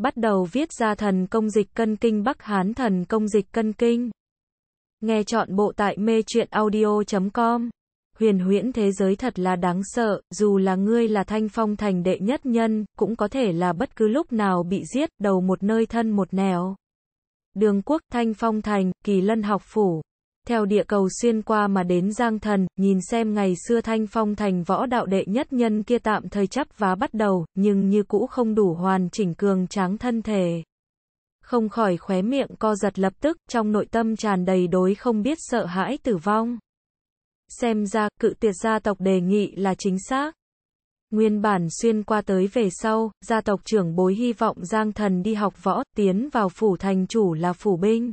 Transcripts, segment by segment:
bắt đầu viết ra thần công dịch cân kinh Bắc Hán thần công dịch cân kinh. Nghe chọn bộ tại mê truyện audio.com. Huyền huyễn thế giới thật là đáng sợ, dù là ngươi là thanh phong thành đệ nhất nhân, cũng có thể là bất cứ lúc nào bị giết, đầu một nơi thân một nẻo. Đường quốc, thanh phong thành, kỳ lân học phủ theo địa cầu xuyên qua mà đến Giang Thần, nhìn xem ngày xưa Thanh Phong thành võ đạo đệ nhất nhân kia tạm thời chấp vá bắt đầu, nhưng như cũ không đủ hoàn chỉnh cường tráng thân thể. Không khỏi khóe miệng co giật lập tức, trong nội tâm tràn đầy đối không biết sợ hãi tử vong. Xem ra, cự tuyệt gia tộc đề nghị là chính xác. Nguyên bản xuyên qua tới về sau, gia tộc trưởng bối hy vọng Giang Thần đi học võ, tiến vào phủ thành chủ là phủ binh.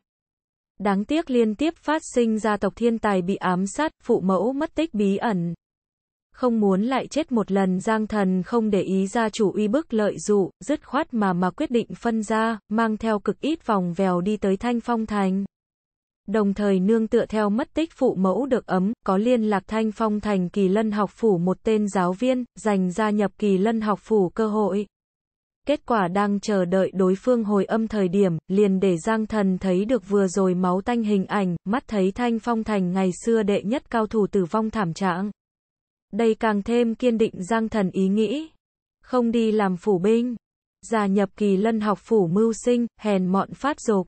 Đáng tiếc liên tiếp phát sinh gia tộc thiên tài bị ám sát, phụ mẫu mất tích bí ẩn. Không muốn lại chết một lần Giang Thần không để ý gia chủ uy bức lợi dụ, dứt khoát mà mà quyết định phân ra, mang theo cực ít vòng vèo đi tới Thanh Phong Thành. Đồng thời nương tựa theo mất tích phụ mẫu được ấm, có liên lạc Thanh Phong Thành Kỳ Lân Học Phủ một tên giáo viên, dành gia nhập Kỳ Lân Học Phủ cơ hội. Kết quả đang chờ đợi đối phương hồi âm thời điểm, liền để Giang Thần thấy được vừa rồi máu tanh hình ảnh, mắt thấy Thanh Phong Thành ngày xưa đệ nhất cao thủ tử vong thảm trạng. Đây càng thêm kiên định Giang Thần ý nghĩ. Không đi làm phủ binh. Gia nhập kỳ lân học phủ mưu sinh, hèn mọn phát dục.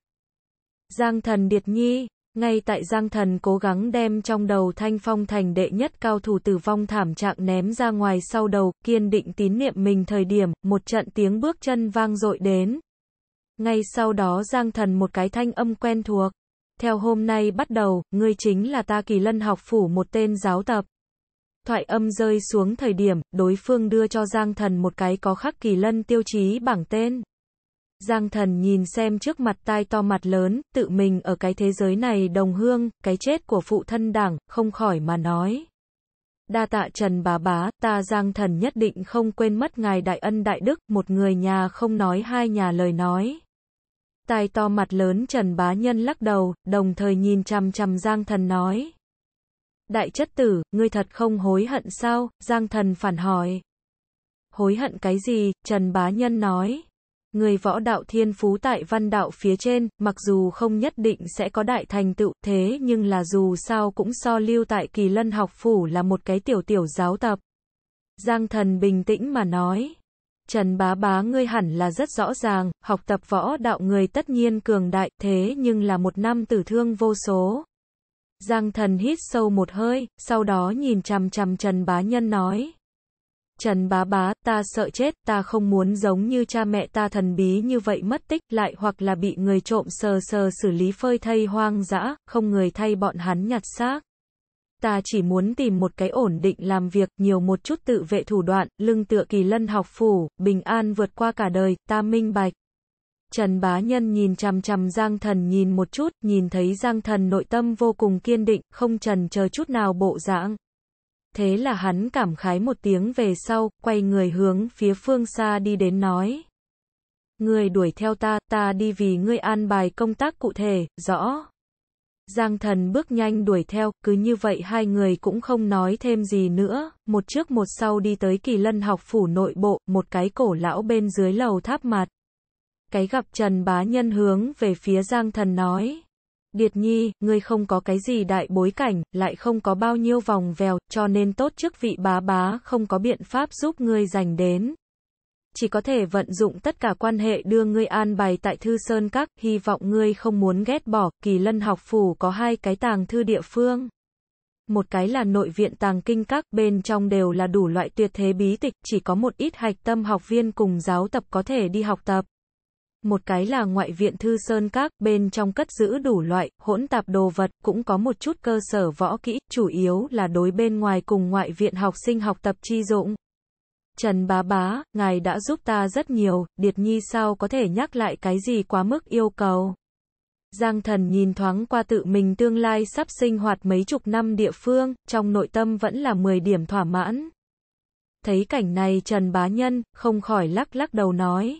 Giang Thần Điệt Nhi ngay tại Giang Thần cố gắng đem trong đầu Thanh Phong thành đệ nhất cao thủ tử vong thảm trạng ném ra ngoài sau đầu, kiên định tín niệm mình thời điểm, một trận tiếng bước chân vang dội đến. Ngay sau đó Giang Thần một cái thanh âm quen thuộc. Theo hôm nay bắt đầu, ngươi chính là ta kỳ lân học phủ một tên giáo tập. Thoại âm rơi xuống thời điểm, đối phương đưa cho Giang Thần một cái có khắc kỳ lân tiêu chí bảng tên. Giang thần nhìn xem trước mặt tai to mặt lớn, tự mình ở cái thế giới này đồng hương, cái chết của phụ thân đảng, không khỏi mà nói. Đa tạ Trần bà bá, ta Giang thần nhất định không quên mất ngài đại ân đại đức, một người nhà không nói hai nhà lời nói. Tai to mặt lớn Trần bá nhân lắc đầu, đồng thời nhìn chằm chằm Giang thần nói. Đại chất tử, ngươi thật không hối hận sao? Giang thần phản hỏi. Hối hận cái gì? Trần bá nhân nói. Người võ đạo thiên phú tại văn đạo phía trên, mặc dù không nhất định sẽ có đại thành tựu, thế nhưng là dù sao cũng so lưu tại kỳ lân học phủ là một cái tiểu tiểu giáo tập. Giang thần bình tĩnh mà nói. Trần bá bá ngươi hẳn là rất rõ ràng, học tập võ đạo người tất nhiên cường đại, thế nhưng là một năm tử thương vô số. Giang thần hít sâu một hơi, sau đó nhìn chằm chằm Trần bá nhân nói. Trần bá bá, ta sợ chết, ta không muốn giống như cha mẹ ta thần bí như vậy mất tích, lại hoặc là bị người trộm sờ sờ xử lý phơi thây hoang dã, không người thay bọn hắn nhặt xác. Ta chỉ muốn tìm một cái ổn định làm việc, nhiều một chút tự vệ thủ đoạn, lưng tựa kỳ lân học phủ, bình an vượt qua cả đời, ta minh bạch. Trần Bá Nhân nhìn chằm chằm Giang Thần nhìn một chút, nhìn thấy Giang Thần nội tâm vô cùng kiên định, không trần chờ chút nào bộ dạng. Thế là hắn cảm khái một tiếng về sau, quay người hướng phía phương xa đi đến nói. Người đuổi theo ta, ta đi vì ngươi an bài công tác cụ thể, rõ. Giang thần bước nhanh đuổi theo, cứ như vậy hai người cũng không nói thêm gì nữa, một trước một sau đi tới kỳ lân học phủ nội bộ, một cái cổ lão bên dưới lầu tháp mặt. Cái gặp Trần Bá Nhân hướng về phía Giang thần nói. Điệt nhi, ngươi không có cái gì đại bối cảnh, lại không có bao nhiêu vòng vèo, cho nên tốt chức vị bá bá không có biện pháp giúp ngươi giành đến. Chỉ có thể vận dụng tất cả quan hệ đưa ngươi an bài tại Thư Sơn Các, hy vọng ngươi không muốn ghét bỏ, kỳ lân học phủ có hai cái tàng thư địa phương. Một cái là nội viện tàng kinh các, bên trong đều là đủ loại tuyệt thế bí tịch, chỉ có một ít hạch tâm học viên cùng giáo tập có thể đi học tập. Một cái là ngoại viện thư sơn các, bên trong cất giữ đủ loại, hỗn tạp đồ vật, cũng có một chút cơ sở võ kỹ, chủ yếu là đối bên ngoài cùng ngoại viện học sinh học tập chi dụng. Trần bá bá, ngài đã giúp ta rất nhiều, Điệt Nhi sao có thể nhắc lại cái gì quá mức yêu cầu. Giang thần nhìn thoáng qua tự mình tương lai sắp sinh hoạt mấy chục năm địa phương, trong nội tâm vẫn là 10 điểm thỏa mãn. Thấy cảnh này Trần Bá Nhân, không khỏi lắc lắc đầu nói.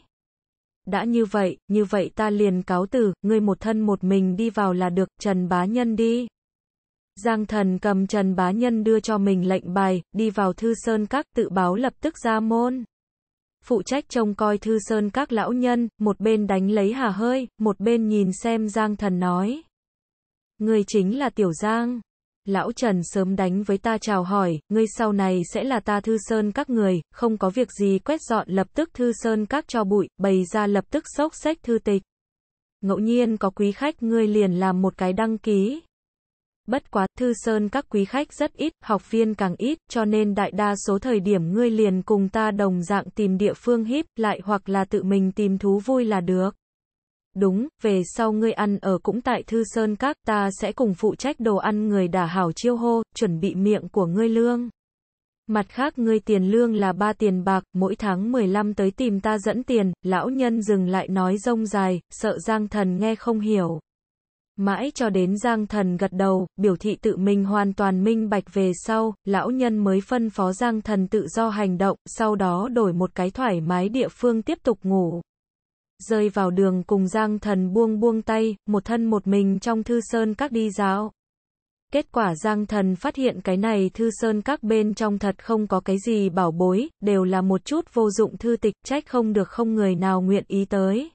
Đã như vậy, như vậy ta liền cáo từ, ngươi một thân một mình đi vào là được, Trần Bá Nhân đi. Giang thần cầm Trần Bá Nhân đưa cho mình lệnh bài, đi vào Thư Sơn Các tự báo lập tức ra môn. Phụ trách trông coi Thư Sơn Các lão nhân, một bên đánh lấy hà hơi, một bên nhìn xem Giang thần nói. Người chính là Tiểu Giang lão Trần sớm đánh với ta chào hỏi, ngươi sau này sẽ là ta thư sơn các người, không có việc gì quét dọn lập tức thư sơn các cho bụi, bày ra lập tức sốc sách thư tịch. Ngẫu nhiên có quý khách ngươi liền làm một cái đăng ký. Bất quá, thư sơn các quý khách rất ít, học viên càng ít, cho nên đại đa số thời điểm ngươi liền cùng ta đồng dạng tìm địa phương híp lại hoặc là tự mình tìm thú vui là được. Đúng, về sau ngươi ăn ở cũng tại Thư Sơn Các, ta sẽ cùng phụ trách đồ ăn người đả hảo chiêu hô, chuẩn bị miệng của ngươi lương. Mặt khác ngươi tiền lương là ba tiền bạc, mỗi tháng 15 tới tìm ta dẫn tiền, lão nhân dừng lại nói rông dài, sợ Giang Thần nghe không hiểu. Mãi cho đến Giang Thần gật đầu, biểu thị tự mình hoàn toàn minh bạch về sau, lão nhân mới phân phó Giang Thần tự do hành động, sau đó đổi một cái thoải mái địa phương tiếp tục ngủ rơi vào đường cùng Giang Thần buông buông tay, một thân một mình trong thư sơn các đi dạo. Kết quả Giang Thần phát hiện cái này thư sơn các bên trong thật không có cái gì bảo bối, đều là một chút vô dụng thư tịch trách không được không người nào nguyện ý tới.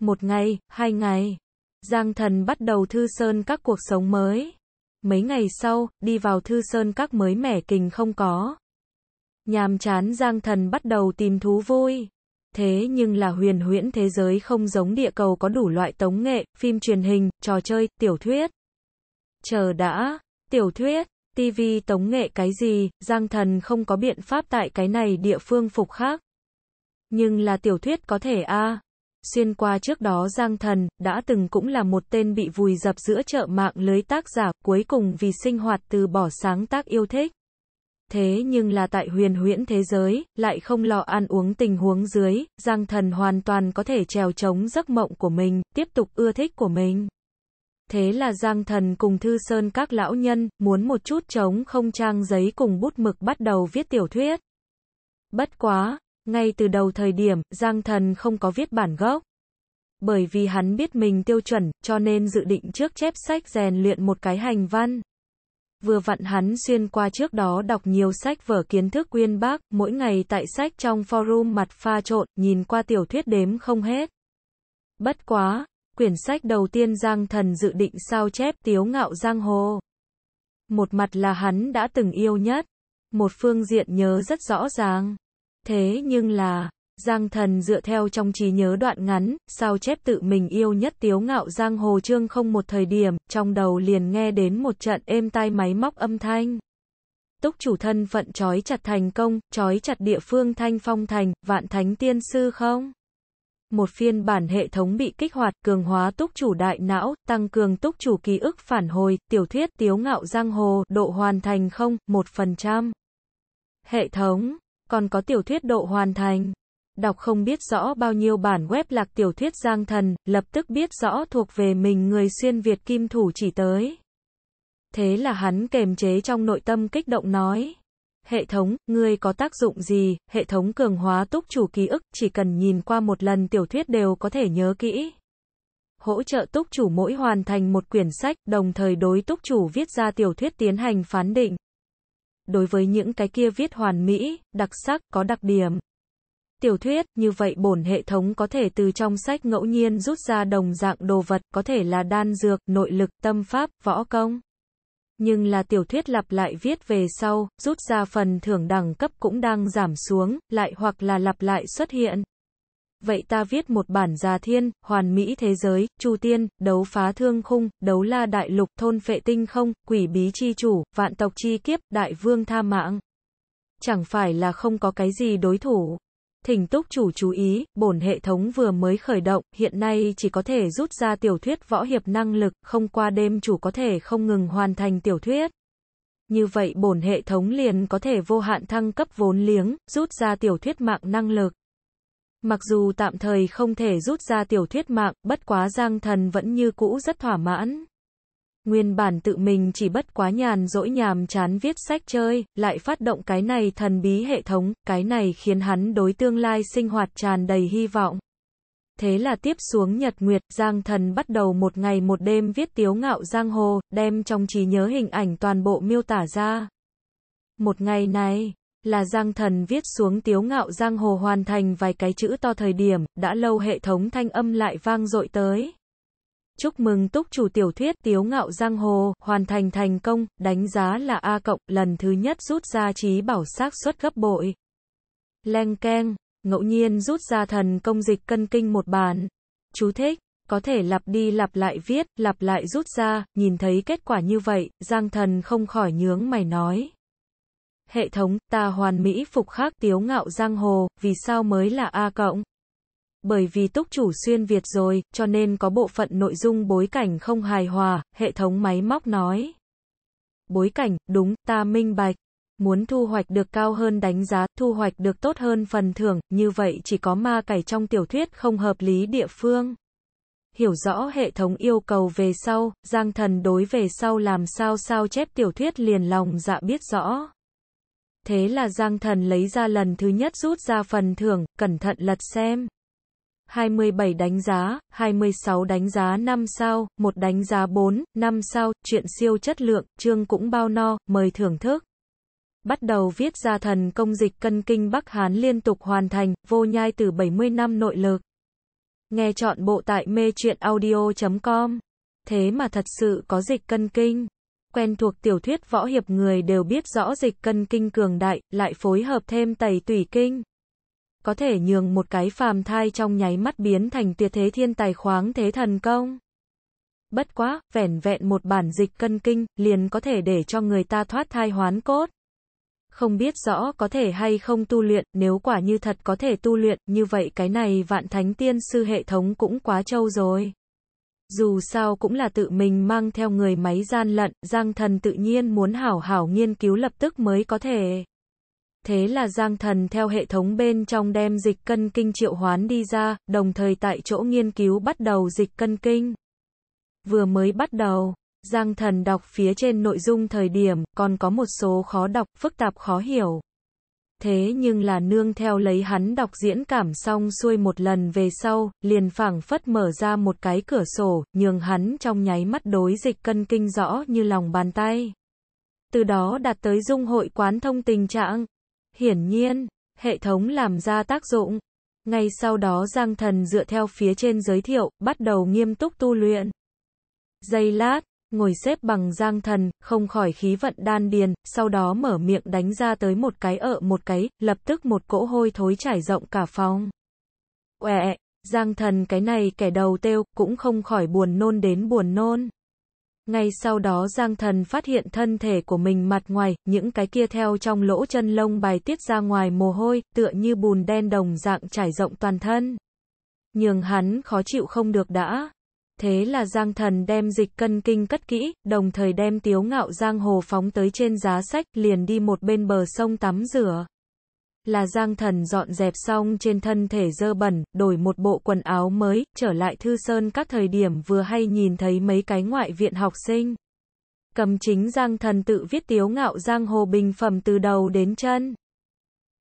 Một ngày, hai ngày, Giang Thần bắt đầu thư sơn các cuộc sống mới. Mấy ngày sau, đi vào thư sơn các mới mẻ kình không có. Nhàm chán Giang Thần bắt đầu tìm thú vui thế nhưng là huyền huyễn thế giới không giống địa cầu có đủ loại tống nghệ, phim truyền hình, trò chơi, tiểu thuyết. Chờ đã, tiểu thuyết, TV tống nghệ cái gì, Giang Thần không có biện pháp tại cái này địa phương phục khác. Nhưng là tiểu thuyết có thể a Xuyên qua trước đó Giang Thần, đã từng cũng là một tên bị vùi dập giữa chợ mạng lưới tác giả, cuối cùng vì sinh hoạt từ bỏ sáng tác yêu thích thế nhưng là tại huyền huyễn thế giới, lại không lo ăn uống tình huống dưới, Giang Thần hoàn toàn có thể trèo chống giấc mộng của mình, tiếp tục ưa thích của mình. Thế là Giang Thần cùng Thư Sơn các lão nhân, muốn một chút trống không trang giấy cùng bút mực bắt đầu viết tiểu thuyết. Bất quá, ngay từ đầu thời điểm, Giang Thần không có viết bản gốc. Bởi vì hắn biết mình tiêu chuẩn, cho nên dự định trước chép sách rèn luyện một cái hành văn vừa vặn hắn xuyên qua trước đó đọc nhiều sách vở kiến thức uyên bác, mỗi ngày tại sách trong forum mặt pha trộn, nhìn qua tiểu thuyết đếm không hết. Bất quá, quyển sách đầu tiên Giang Thần dự định sao chép tiếu ngạo Giang Hồ. Một mặt là hắn đã từng yêu nhất, một phương diện nhớ rất rõ ràng. Thế nhưng là, Giang thần dựa theo trong trí nhớ đoạn ngắn, sao chép tự mình yêu nhất tiếu ngạo giang hồ trương không một thời điểm, trong đầu liền nghe đến một trận êm tai máy móc âm thanh. Túc chủ thân phận trói chặt thành công, trói chặt địa phương thanh phong thành, vạn thánh tiên sư không? Một phiên bản hệ thống bị kích hoạt, cường hóa túc chủ đại não, tăng cường túc chủ ký ức phản hồi, tiểu thuyết tiếu ngạo giang hồ, độ hoàn thành không, 1%. Hệ thống, còn có tiểu thuyết độ hoàn thành đọc không biết rõ bao nhiêu bản web lạc tiểu thuyết giang thần, lập tức biết rõ thuộc về mình người xuyên Việt kim thủ chỉ tới. Thế là hắn kềm chế trong nội tâm kích động nói. Hệ thống, ngươi có tác dụng gì, hệ thống cường hóa túc chủ ký ức, chỉ cần nhìn qua một lần tiểu thuyết đều có thể nhớ kỹ. Hỗ trợ túc chủ mỗi hoàn thành một quyển sách, đồng thời đối túc chủ viết ra tiểu thuyết tiến hành phán định. Đối với những cái kia viết hoàn mỹ, đặc sắc, có đặc điểm, tiểu thuyết, như vậy bổn hệ thống có thể từ trong sách ngẫu nhiên rút ra đồng dạng đồ vật, có thể là đan dược, nội lực, tâm pháp, võ công. Nhưng là tiểu thuyết lặp lại viết về sau, rút ra phần thưởng đẳng cấp cũng đang giảm xuống, lại hoặc là lặp lại xuất hiện. Vậy ta viết một bản già thiên, hoàn mỹ thế giới, chu tiên, đấu phá thương khung, đấu la đại lục, thôn phệ tinh không, quỷ bí chi chủ, vạn tộc chi kiếp, đại vương tha mạng. Chẳng phải là không có cái gì đối thủ. Thỉnh túc chủ chú ý, bổn hệ thống vừa mới khởi động, hiện nay chỉ có thể rút ra tiểu thuyết võ hiệp năng lực, không qua đêm chủ có thể không ngừng hoàn thành tiểu thuyết. Như vậy bổn hệ thống liền có thể vô hạn thăng cấp vốn liếng, rút ra tiểu thuyết mạng năng lực. Mặc dù tạm thời không thể rút ra tiểu thuyết mạng, bất quá Giang Thần vẫn như cũ rất thỏa mãn. Nguyên bản tự mình chỉ bất quá nhàn dỗi nhàm chán viết sách chơi, lại phát động cái này thần bí hệ thống, cái này khiến hắn đối tương lai sinh hoạt tràn đầy hy vọng. Thế là tiếp xuống Nhật Nguyệt, Giang Thần bắt đầu một ngày một đêm viết tiếu ngạo Giang Hồ, đem trong trí nhớ hình ảnh toàn bộ miêu tả ra. Một ngày này, là Giang Thần viết xuống tiếu ngạo Giang Hồ hoàn thành vài cái chữ to thời điểm, đã lâu hệ thống thanh âm lại vang dội tới. Chúc mừng túc chủ tiểu thuyết Tiếu Ngạo Giang Hồ, hoàn thành thành công, đánh giá là A cộng, lần thứ nhất rút ra trí bảo xác suất gấp bội. Leng keng, ngẫu nhiên rút ra thần công dịch cân kinh một bản. Chú thích, có thể lặp đi lặp lại viết, lặp lại rút ra, nhìn thấy kết quả như vậy, Giang thần không khỏi nhướng mày nói. Hệ thống, ta hoàn mỹ phục khắc Tiếu Ngạo Giang Hồ, vì sao mới là A cộng? Bởi vì túc chủ xuyên Việt rồi, cho nên có bộ phận nội dung bối cảnh không hài hòa, hệ thống máy móc nói. Bối cảnh, đúng, ta minh bạch. Muốn thu hoạch được cao hơn đánh giá, thu hoạch được tốt hơn phần thưởng, như vậy chỉ có ma cải trong tiểu thuyết không hợp lý địa phương. Hiểu rõ hệ thống yêu cầu về sau, Giang Thần đối về sau làm sao sao chép tiểu thuyết liền lòng dạ biết rõ. Thế là Giang Thần lấy ra lần thứ nhất rút ra phần thưởng, cẩn thận lật xem. 27 đánh giá, 26 đánh giá 5 sao, một đánh giá 4, 5 sao, chuyện siêu chất lượng, chương cũng bao no, mời thưởng thức. Bắt đầu viết ra thần công dịch cân kinh Bắc Hán liên tục hoàn thành, vô nhai từ 70 năm nội lực. Nghe chọn bộ tại mê truyện audio.com. Thế mà thật sự có dịch cân kinh. Quen thuộc tiểu thuyết võ hiệp người đều biết rõ dịch cân kinh cường đại, lại phối hợp thêm tẩy tủy kinh có thể nhường một cái phàm thai trong nháy mắt biến thành tuyệt thế thiên tài khoáng thế thần công. Bất quá, vẻn vẹn một bản dịch cân kinh, liền có thể để cho người ta thoát thai hoán cốt. Không biết rõ có thể hay không tu luyện, nếu quả như thật có thể tu luyện, như vậy cái này vạn thánh tiên sư hệ thống cũng quá trâu rồi. Dù sao cũng là tự mình mang theo người máy gian lận, giang thần tự nhiên muốn hảo hảo nghiên cứu lập tức mới có thể thế là Giang Thần theo hệ thống bên trong đem dịch cân kinh triệu hoán đi ra, đồng thời tại chỗ nghiên cứu bắt đầu dịch cân kinh. Vừa mới bắt đầu, Giang Thần đọc phía trên nội dung thời điểm, còn có một số khó đọc, phức tạp khó hiểu. Thế nhưng là nương theo lấy hắn đọc diễn cảm xong xuôi một lần về sau, liền phảng phất mở ra một cái cửa sổ, nhường hắn trong nháy mắt đối dịch cân kinh rõ như lòng bàn tay từ đó đạt tới dung hội quán thông tình trạng. Hiển nhiên, hệ thống làm ra tác dụng. Ngay sau đó Giang Thần dựa theo phía trên giới thiệu, bắt đầu nghiêm túc tu luyện. Giây lát, ngồi xếp bằng Giang Thần, không khỏi khí vận đan điền, sau đó mở miệng đánh ra tới một cái ở một cái, lập tức một cỗ hôi thối trải rộng cả phòng. Quẹ, Giang Thần cái này kẻ đầu têu, cũng không khỏi buồn nôn đến buồn nôn. Ngay sau đó Giang Thần phát hiện thân thể của mình mặt ngoài, những cái kia theo trong lỗ chân lông bài tiết ra ngoài mồ hôi, tựa như bùn đen đồng dạng trải rộng toàn thân. nhường hắn khó chịu không được đã. Thế là Giang Thần đem dịch cân kinh cất kỹ, đồng thời đem tiếu ngạo Giang Hồ phóng tới trên giá sách, liền đi một bên bờ sông tắm rửa là Giang Thần dọn dẹp xong trên thân thể dơ bẩn, đổi một bộ quần áo mới, trở lại Thư Sơn các thời điểm vừa hay nhìn thấy mấy cái ngoại viện học sinh. Cầm chính Giang Thần tự viết tiếu ngạo Giang Hồ Bình phẩm từ đầu đến chân.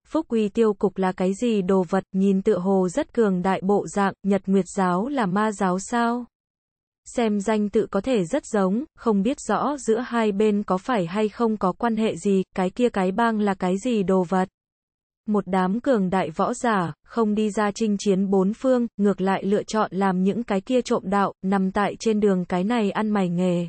Phúc Uy tiêu cục là cái gì đồ vật, nhìn tựa hồ rất cường đại bộ dạng, Nhật Nguyệt giáo là ma giáo sao? Xem danh tự có thể rất giống, không biết rõ giữa hai bên có phải hay không có quan hệ gì, cái kia cái bang là cái gì đồ vật. Một đám cường đại võ giả, không đi ra chinh chiến bốn phương, ngược lại lựa chọn làm những cái kia trộm đạo, nằm tại trên đường cái này ăn mày nghề.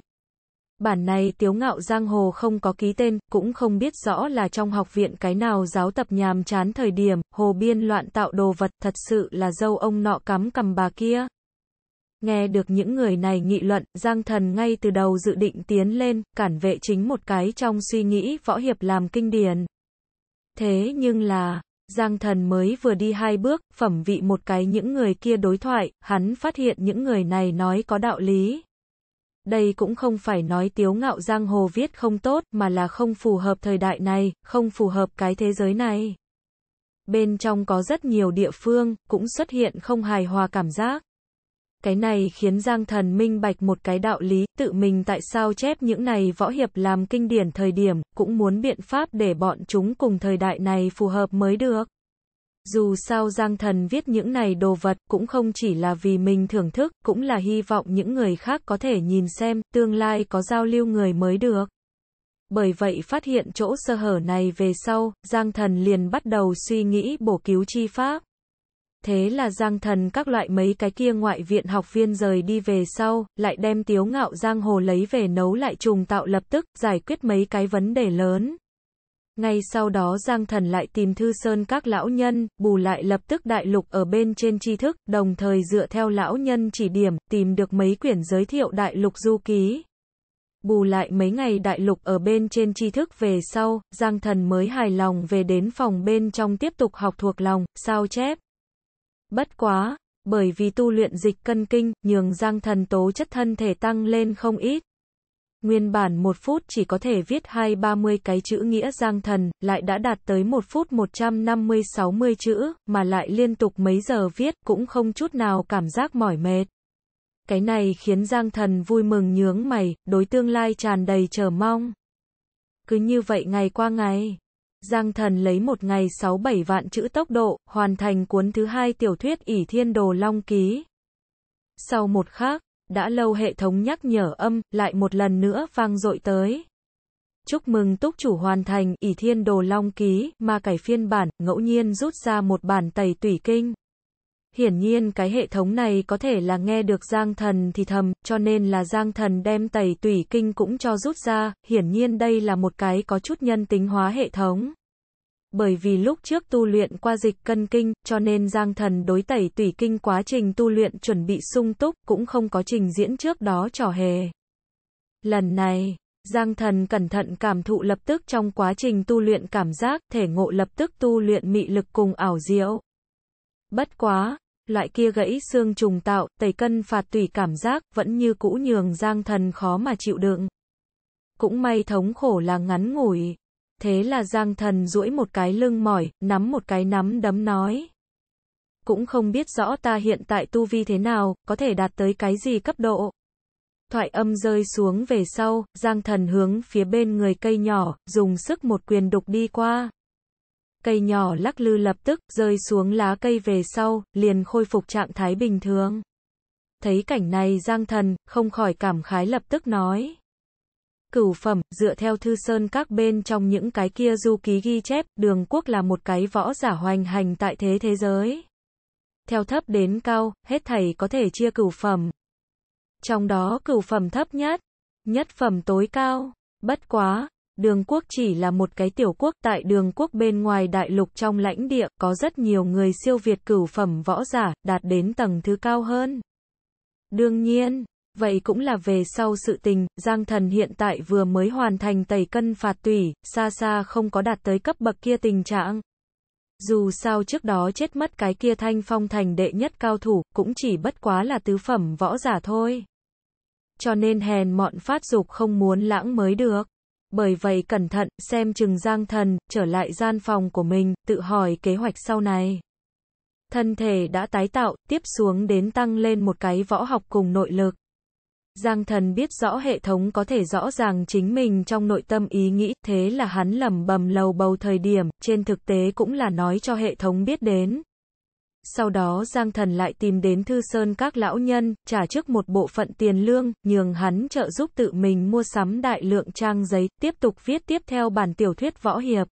Bản này tiếu ngạo giang hồ không có ký tên, cũng không biết rõ là trong học viện cái nào giáo tập nhàm chán thời điểm, hồ biên loạn tạo đồ vật thật sự là dâu ông nọ cắm cầm bà kia. Nghe được những người này nghị luận, Giang Thần ngay từ đầu dự định tiến lên, cản vệ chính một cái trong suy nghĩ võ hiệp làm kinh điển. Thế nhưng là, Giang Thần mới vừa đi hai bước, phẩm vị một cái những người kia đối thoại, hắn phát hiện những người này nói có đạo lý. Đây cũng không phải nói tiếu ngạo giang hồ viết không tốt mà là không phù hợp thời đại này, không phù hợp cái thế giới này. Bên trong có rất nhiều địa phương, cũng xuất hiện không hài hòa cảm giác. Cái này khiến Giang Thần minh bạch một cái đạo lý, tự mình tại sao chép những này võ hiệp làm kinh điển thời điểm, cũng muốn biện pháp để bọn chúng cùng thời đại này phù hợp mới được. Dù sao Giang Thần viết những này đồ vật cũng không chỉ là vì mình thưởng thức, cũng là hy vọng những người khác có thể nhìn xem, tương lai có giao lưu người mới được. Bởi vậy phát hiện chỗ sơ hở này về sau, Giang Thần liền bắt đầu suy nghĩ bổ cứu chi pháp. Thế là Giang Thần các loại mấy cái kia ngoại viện học viên rời đi về sau, lại đem tiếu ngạo Giang Hồ lấy về nấu lại trùng tạo lập tức, giải quyết mấy cái vấn đề lớn. Ngay sau đó Giang Thần lại tìm Thư Sơn các lão nhân, bù lại lập tức đại lục ở bên trên tri thức, đồng thời dựa theo lão nhân chỉ điểm, tìm được mấy quyển giới thiệu đại lục du ký. Bù lại mấy ngày đại lục ở bên trên tri thức về sau, Giang Thần mới hài lòng về đến phòng bên trong tiếp tục học thuộc lòng, sao chép. Bất quá, bởi vì tu luyện dịch cân kinh, nhường Giang Thần tố chất thân thể tăng lên không ít. Nguyên bản một phút chỉ có thể viết hai ba mươi cái chữ nghĩa Giang Thần, lại đã đạt tới một phút một trăm năm mươi sáu mươi chữ, mà lại liên tục mấy giờ viết cũng không chút nào cảm giác mỏi mệt. Cái này khiến Giang Thần vui mừng nhướng mày, đối tương lai tràn đầy chờ mong. Cứ như vậy ngày qua ngày. Giang Thần lấy một ngày 6-7 vạn chữ tốc độ, hoàn thành cuốn thứ hai tiểu thuyết ỷ Thiên Đồ Long Ký. Sau một khắc đã lâu hệ thống nhắc nhở âm, lại một lần nữa vang dội tới. Chúc mừng túc chủ hoàn thành ỷ Thiên Đồ Long Ký, mà cải phiên bản, ngẫu nhiên rút ra một bản tẩy tủy kinh. Hiển nhiên cái hệ thống này có thể là nghe được Giang Thần thì thầm, cho nên là Giang Thần đem tẩy tủy kinh cũng cho rút ra, hiển nhiên đây là một cái có chút nhân tính hóa hệ thống. Bởi vì lúc trước tu luyện qua dịch cân kinh, cho nên Giang Thần đối tẩy tủy kinh quá trình tu luyện chuẩn bị sung túc, cũng không có trình diễn trước đó trò hề. Lần này, Giang Thần cẩn thận cảm thụ lập tức trong quá trình tu luyện cảm giác, thể ngộ lập tức tu luyện mị lực cùng ảo diệu. Bất quá, loại kia gãy xương trùng tạo, tẩy cân phạt tùy cảm giác, vẫn như cũ nhường giang thần khó mà chịu đựng. Cũng may thống khổ là ngắn ngủi. Thế là giang thần duỗi một cái lưng mỏi, nắm một cái nắm đấm nói. Cũng không biết rõ ta hiện tại tu vi thế nào, có thể đạt tới cái gì cấp độ. Thoại âm rơi xuống về sau, giang thần hướng phía bên người cây nhỏ, dùng sức một quyền đục đi qua cây nhỏ lắc lư lập tức rơi xuống lá cây về sau, liền khôi phục trạng thái bình thường. Thấy cảnh này Giang Thần không khỏi cảm khái lập tức nói. Cửu phẩm, dựa theo thư sơn các bên trong những cái kia du ký ghi chép, đường quốc là một cái võ giả hoành hành tại thế thế giới. Theo thấp đến cao, hết thầy có thể chia cửu phẩm. Trong đó cửu phẩm thấp nhất, nhất phẩm tối cao. Bất quá, Đường quốc chỉ là một cái tiểu quốc tại đường quốc bên ngoài đại lục trong lãnh địa, có rất nhiều người siêu việt cửu phẩm võ giả, đạt đến tầng thứ cao hơn. Đương nhiên, vậy cũng là về sau sự tình, Giang Thần hiện tại vừa mới hoàn thành tẩy cân phạt tủy, xa xa không có đạt tới cấp bậc kia tình trạng. Dù sao trước đó chết mất cái kia thanh phong thành đệ nhất cao thủ, cũng chỉ bất quá là tứ phẩm võ giả thôi. Cho nên hèn mọn phát dục không muốn lãng mới được bởi vậy cẩn thận, xem chừng Giang Thần, trở lại gian phòng của mình, tự hỏi kế hoạch sau này. Thân thể đã tái tạo, tiếp xuống đến tăng lên một cái võ học cùng nội lực. Giang thần biết rõ hệ thống có thể rõ ràng chính mình trong nội tâm ý nghĩ, thế là hắn lầm bầm lầu bầu thời điểm, trên thực tế cũng là nói cho hệ thống biết đến, sau đó Giang Thần lại tìm đến Thư Sơn các lão nhân, trả trước một bộ phận tiền lương, nhường hắn trợ giúp tự mình mua sắm đại lượng trang giấy, tiếp tục viết tiếp theo bản tiểu thuyết võ hiệp.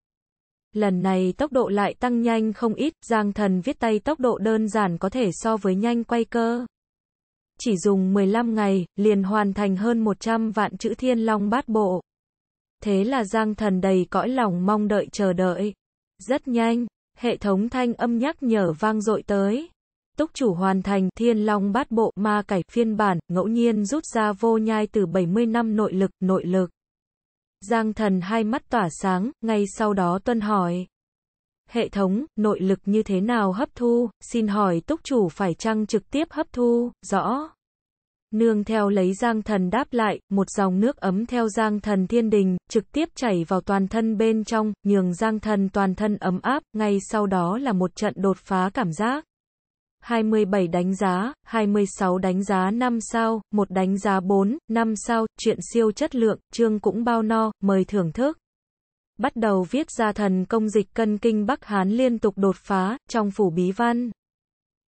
Lần này tốc độ lại tăng nhanh không ít, Giang Thần viết tay tốc độ đơn giản có thể so với nhanh quay cơ. Chỉ dùng 15 ngày, liền hoàn thành hơn 100 vạn chữ thiên long bát bộ. Thế là Giang Thần đầy cõi lòng mong đợi chờ đợi. Rất nhanh, hệ thống thanh âm nhắc nhở vang dội tới. Túc chủ hoàn thành thiên long bát bộ ma cải phiên bản, ngẫu nhiên rút ra vô nhai từ 70 năm nội lực, nội lực. Giang thần hai mắt tỏa sáng, ngay sau đó tuân hỏi. Hệ thống, nội lực như thế nào hấp thu, xin hỏi túc chủ phải chăng trực tiếp hấp thu, rõ. Nương theo lấy Giang Thần đáp lại, một dòng nước ấm theo Giang Thần thiên đình, trực tiếp chảy vào toàn thân bên trong, nhường Giang Thần toàn thân ấm áp, ngay sau đó là một trận đột phá cảm giác. 27 đánh giá, 26 đánh giá 5 sao, một đánh giá 4, 5 sao, chuyện siêu chất lượng, chương cũng bao no, mời thưởng thức. Bắt đầu viết ra thần công dịch cân kinh Bắc Hán liên tục đột phá, trong phủ bí văn.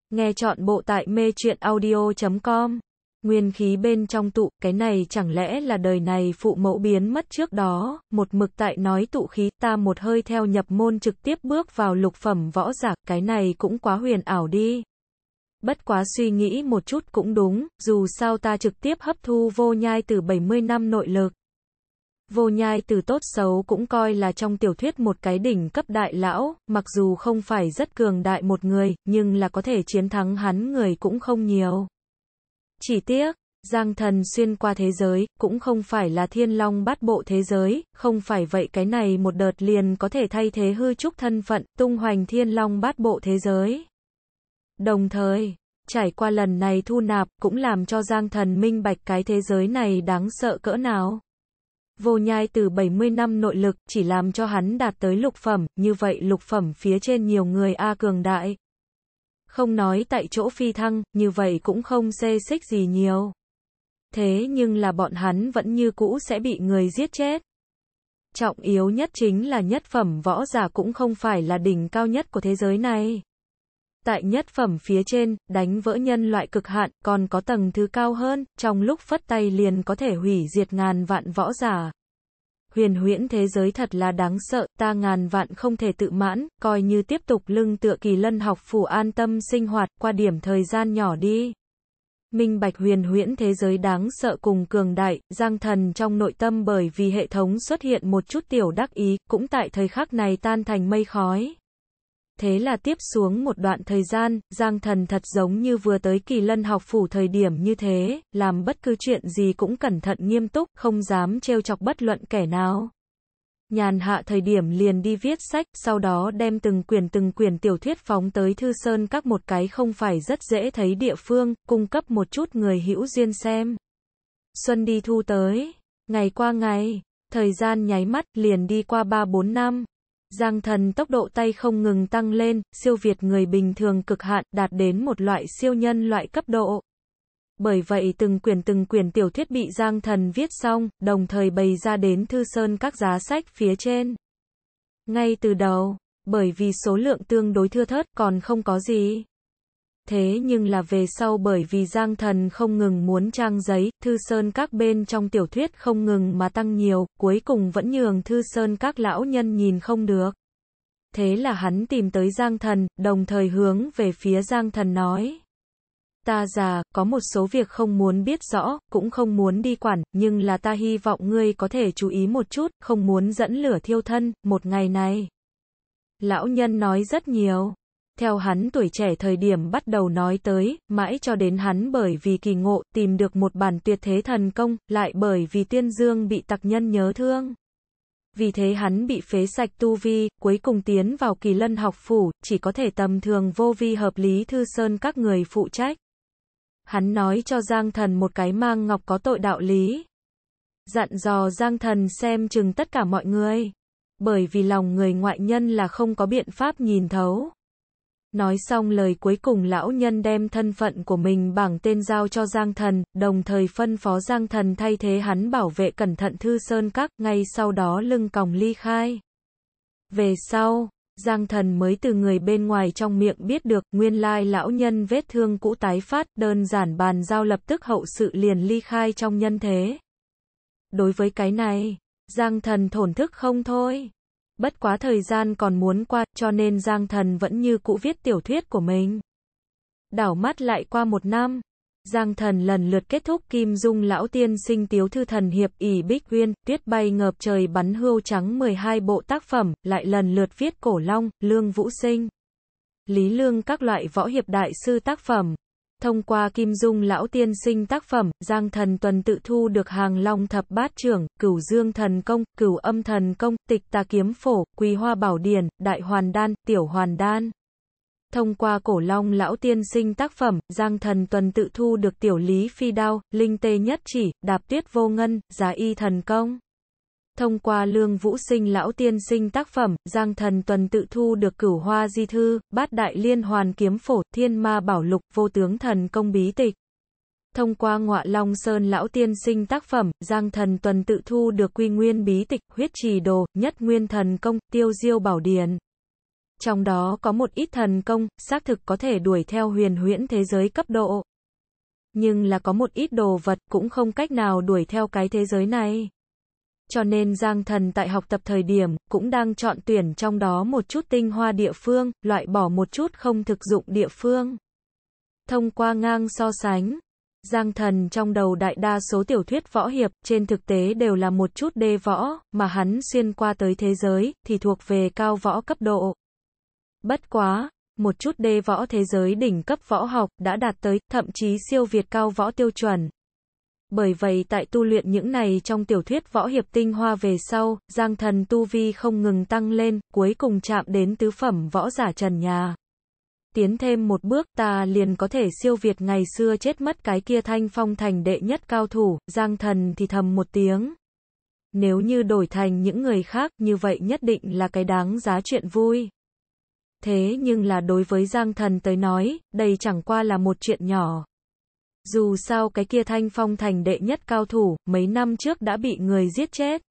Nghe chọn bộ tại mê chuyện audio.com Nguyên khí bên trong tụ, cái này chẳng lẽ là đời này phụ mẫu biến mất trước đó, một mực tại nói tụ khí, ta một hơi theo nhập môn trực tiếp bước vào lục phẩm võ giả, cái này cũng quá huyền ảo đi. Bất quá suy nghĩ một chút cũng đúng, dù sao ta trực tiếp hấp thu vô nhai từ 70 năm nội lực. Vô nhai từ tốt xấu cũng coi là trong tiểu thuyết một cái đỉnh cấp đại lão, mặc dù không phải rất cường đại một người, nhưng là có thể chiến thắng hắn người cũng không nhiều. Chỉ tiếc, Giang thần xuyên qua thế giới, cũng không phải là thiên long bát bộ thế giới, không phải vậy cái này một đợt liền có thể thay thế hư trúc thân phận, tung hoành thiên long bát bộ thế giới. Đồng thời, trải qua lần này thu nạp, cũng làm cho Giang thần minh bạch cái thế giới này đáng sợ cỡ nào. Vô nhai từ 70 năm nội lực, chỉ làm cho hắn đạt tới lục phẩm, như vậy lục phẩm phía trên nhiều người A cường đại, không nói tại chỗ phi thăng, như vậy cũng không xê xích gì nhiều. Thế nhưng là bọn hắn vẫn như cũ sẽ bị người giết chết. Trọng yếu nhất chính là nhất phẩm võ giả cũng không phải là đỉnh cao nhất của thế giới này. Tại nhất phẩm phía trên, đánh vỡ nhân loại cực hạn, còn có tầng thứ cao hơn, trong lúc phất tay liền có thể hủy diệt ngàn vạn võ giả huyền huyễn thế giới thật là đáng sợ, ta ngàn vạn không thể tự mãn, coi như tiếp tục lưng tựa kỳ lân học phủ an tâm sinh hoạt, qua điểm thời gian nhỏ đi. Minh bạch huyền huyễn thế giới đáng sợ cùng cường đại, giang thần trong nội tâm bởi vì hệ thống xuất hiện một chút tiểu đắc ý, cũng tại thời khắc này tan thành mây khói. Thế là tiếp xuống một đoạn thời gian, Giang Thần thật giống như vừa tới kỳ lân học phủ thời điểm như thế, làm bất cứ chuyện gì cũng cẩn thận nghiêm túc, không dám trêu chọc bất luận kẻ nào. Nhàn hạ thời điểm liền đi viết sách, sau đó đem từng quyển từng quyển tiểu thuyết phóng tới Thư Sơn các một cái không phải rất dễ thấy địa phương, cung cấp một chút người hữu duyên xem. Xuân đi thu tới, ngày qua ngày, thời gian nháy mắt liền đi qua 3-4 năm. Giang thần tốc độ tay không ngừng tăng lên, siêu việt người bình thường cực hạn, đạt đến một loại siêu nhân loại cấp độ. Bởi vậy từng quyển từng quyển tiểu thuyết bị Giang thần viết xong, đồng thời bày ra đến thư sơn các giá sách phía trên. Ngay từ đầu, bởi vì số lượng tương đối thưa thớt còn không có gì thế nhưng là về sau bởi vì Giang Thần không ngừng muốn trang giấy, Thư Sơn các bên trong tiểu thuyết không ngừng mà tăng nhiều, cuối cùng vẫn nhường Thư Sơn các lão nhân nhìn không được. Thế là hắn tìm tới Giang Thần, đồng thời hướng về phía Giang Thần nói. Ta già, có một số việc không muốn biết rõ, cũng không muốn đi quản, nhưng là ta hy vọng ngươi có thể chú ý một chút, không muốn dẫn lửa thiêu thân, một ngày này. Lão nhân nói rất nhiều theo hắn tuổi trẻ thời điểm bắt đầu nói tới, mãi cho đến hắn bởi vì kỳ ngộ, tìm được một bản tuyệt thế thần công, lại bởi vì tiên dương bị tặc nhân nhớ thương. Vì thế hắn bị phế sạch tu vi, cuối cùng tiến vào kỳ lân học phủ, chỉ có thể tầm thường vô vi hợp lý thư sơn các người phụ trách. Hắn nói cho Giang Thần một cái mang ngọc có tội đạo lý. Dặn dò Giang Thần xem chừng tất cả mọi người. Bởi vì lòng người ngoại nhân là không có biện pháp nhìn thấu. Nói xong lời cuối cùng lão nhân đem thân phận của mình bảng tên giao cho Giang Thần, đồng thời phân phó Giang Thần thay thế hắn bảo vệ cẩn thận Thư Sơn Các, ngay sau đó lưng còng ly khai. Về sau, Giang Thần mới từ người bên ngoài trong miệng biết được, nguyên lai lão nhân vết thương cũ tái phát, đơn giản bàn giao lập tức hậu sự liền ly khai trong nhân thế. Đối với cái này, Giang Thần thổn thức không thôi. Bất quá thời gian còn muốn qua, cho nên Giang Thần vẫn như cũ viết tiểu thuyết của mình. Đảo mắt lại qua một năm, Giang Thần lần lượt kết thúc Kim Dung Lão Tiên Sinh Tiếu Thư Thần Hiệp ỉ Bích huyên Tuyết Bay Ngợp Trời Bắn hươu Trắng 12 bộ tác phẩm, lại lần lượt viết Cổ Long, Lương Vũ Sinh, Lý Lương các loại võ hiệp đại sư tác phẩm. Thông qua Kim Dung Lão Tiên Sinh tác phẩm, Giang Thần Tuần tự thu được hàng long thập bát trưởng, cửu dương thần công, cửu âm thần công, tịch tà kiếm phổ, quỳ hoa bảo điển, đại hoàn đan, tiểu hoàn đan. Thông qua cổ long lão tiên sinh tác phẩm, Giang thần tuần tự thu được tiểu lý phi đao, linh tê nhất chỉ, đạp tuyết vô ngân, giá y thần công. Thông qua Lương Vũ Sinh lão tiên sinh tác phẩm, Giang Thần Tuần tự thu được cửu hoa di thư, bát đại liên hoàn kiếm phổ, thiên ma bảo lục, vô tướng thần công bí tịch. Thông qua ngọa Long Sơn lão tiên sinh tác phẩm, Giang Thần Tuần tự thu được quy nguyên bí tịch, huyết trì đồ, nhất nguyên thần công, tiêu diêu bảo điển. Trong đó có một ít thần công, xác thực có thể đuổi theo huyền huyễn thế giới cấp độ. Nhưng là có một ít đồ vật cũng không cách nào đuổi theo cái thế giới này cho nên Giang Thần tại học tập thời điểm, cũng đang chọn tuyển trong đó một chút tinh hoa địa phương, loại bỏ một chút không thực dụng địa phương. Thông qua ngang so sánh, Giang Thần trong đầu đại đa số tiểu thuyết võ hiệp, trên thực tế đều là một chút đê võ, mà hắn xuyên qua tới thế giới, thì thuộc về cao võ cấp độ. Bất quá, một chút đê võ thế giới đỉnh cấp võ học đã đạt tới, thậm chí siêu việt cao võ tiêu chuẩn, bởi vậy tại tu luyện những này trong tiểu thuyết võ hiệp tinh hoa về sau, Giang Thần tu vi không ngừng tăng lên, cuối cùng chạm đến tứ phẩm võ giả trần nhà. Tiến thêm một bước ta liền có thể siêu việt ngày xưa chết mất cái kia thanh phong thành đệ nhất cao thủ, Giang Thần thì thầm một tiếng. Nếu như đổi thành những người khác như vậy nhất định là cái đáng giá chuyện vui. Thế nhưng là đối với Giang Thần tới nói, đây chẳng qua là một chuyện nhỏ. Dù sao cái kia thanh phong thành đệ nhất cao thủ, mấy năm trước đã bị người giết chết.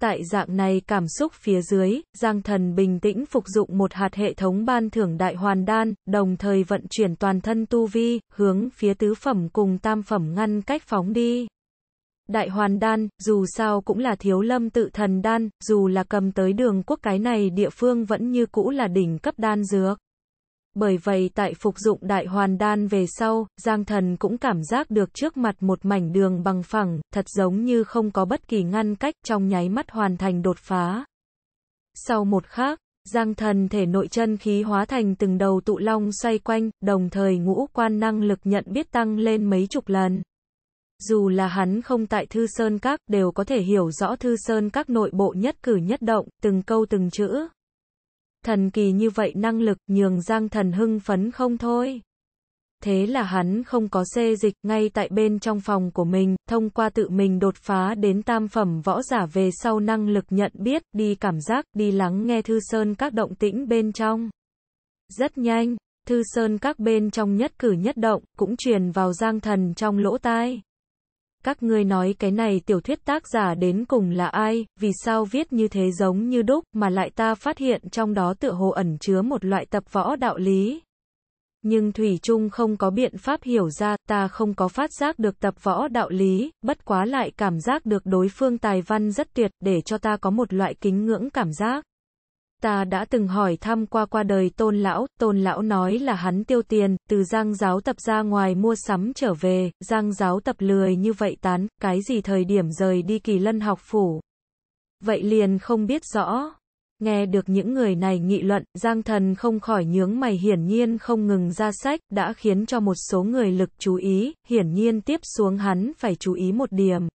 Tại dạng này cảm xúc phía dưới, Giang Thần bình tĩnh phục dụng một hạt hệ thống ban thưởng đại hoàn đan, đồng thời vận chuyển toàn thân tu vi, hướng phía tứ phẩm cùng tam phẩm ngăn cách phóng đi. Đại hoàn đan, dù sao cũng là thiếu lâm tự thần đan, dù là cầm tới đường quốc cái này địa phương vẫn như cũ là đỉnh cấp đan dược. Bởi vậy tại phục dụng đại hoàn đan về sau, Giang Thần cũng cảm giác được trước mặt một mảnh đường bằng phẳng, thật giống như không có bất kỳ ngăn cách trong nháy mắt hoàn thành đột phá. Sau một khắc, Giang Thần thể nội chân khí hóa thành từng đầu tụ long xoay quanh, đồng thời ngũ quan năng lực nhận biết tăng lên mấy chục lần. Dù là hắn không tại Thư Sơn Các, đều có thể hiểu rõ Thư Sơn Các nội bộ nhất cử nhất động, từng câu từng chữ thần kỳ như vậy năng lực nhường Giang thần hưng phấn không thôi. Thế là hắn không có xê dịch ngay tại bên trong phòng của mình, thông qua tự mình đột phá đến tam phẩm võ giả về sau năng lực nhận biết, đi cảm giác, đi lắng nghe Thư Sơn các động tĩnh bên trong. Rất nhanh, Thư Sơn các bên trong nhất cử nhất động, cũng truyền vào Giang thần trong lỗ tai các ngươi nói cái này tiểu thuyết tác giả đến cùng là ai, vì sao viết như thế giống như đúc mà lại ta phát hiện trong đó tựa hồ ẩn chứa một loại tập võ đạo lý. Nhưng Thủy Trung không có biện pháp hiểu ra, ta không có phát giác được tập võ đạo lý, bất quá lại cảm giác được đối phương tài văn rất tuyệt để cho ta có một loại kính ngưỡng cảm giác ta đã từng hỏi thăm qua qua đời tôn lão, tôn lão nói là hắn tiêu tiền, từ giang giáo tập ra ngoài mua sắm trở về, giang giáo tập lười như vậy tán, cái gì thời điểm rời đi kỳ lân học phủ. Vậy liền không biết rõ. Nghe được những người này nghị luận, Giang Thần không khỏi nhướng mày hiển nhiên không ngừng ra sách, đã khiến cho một số người lực chú ý, hiển nhiên tiếp xuống hắn phải chú ý một điểm.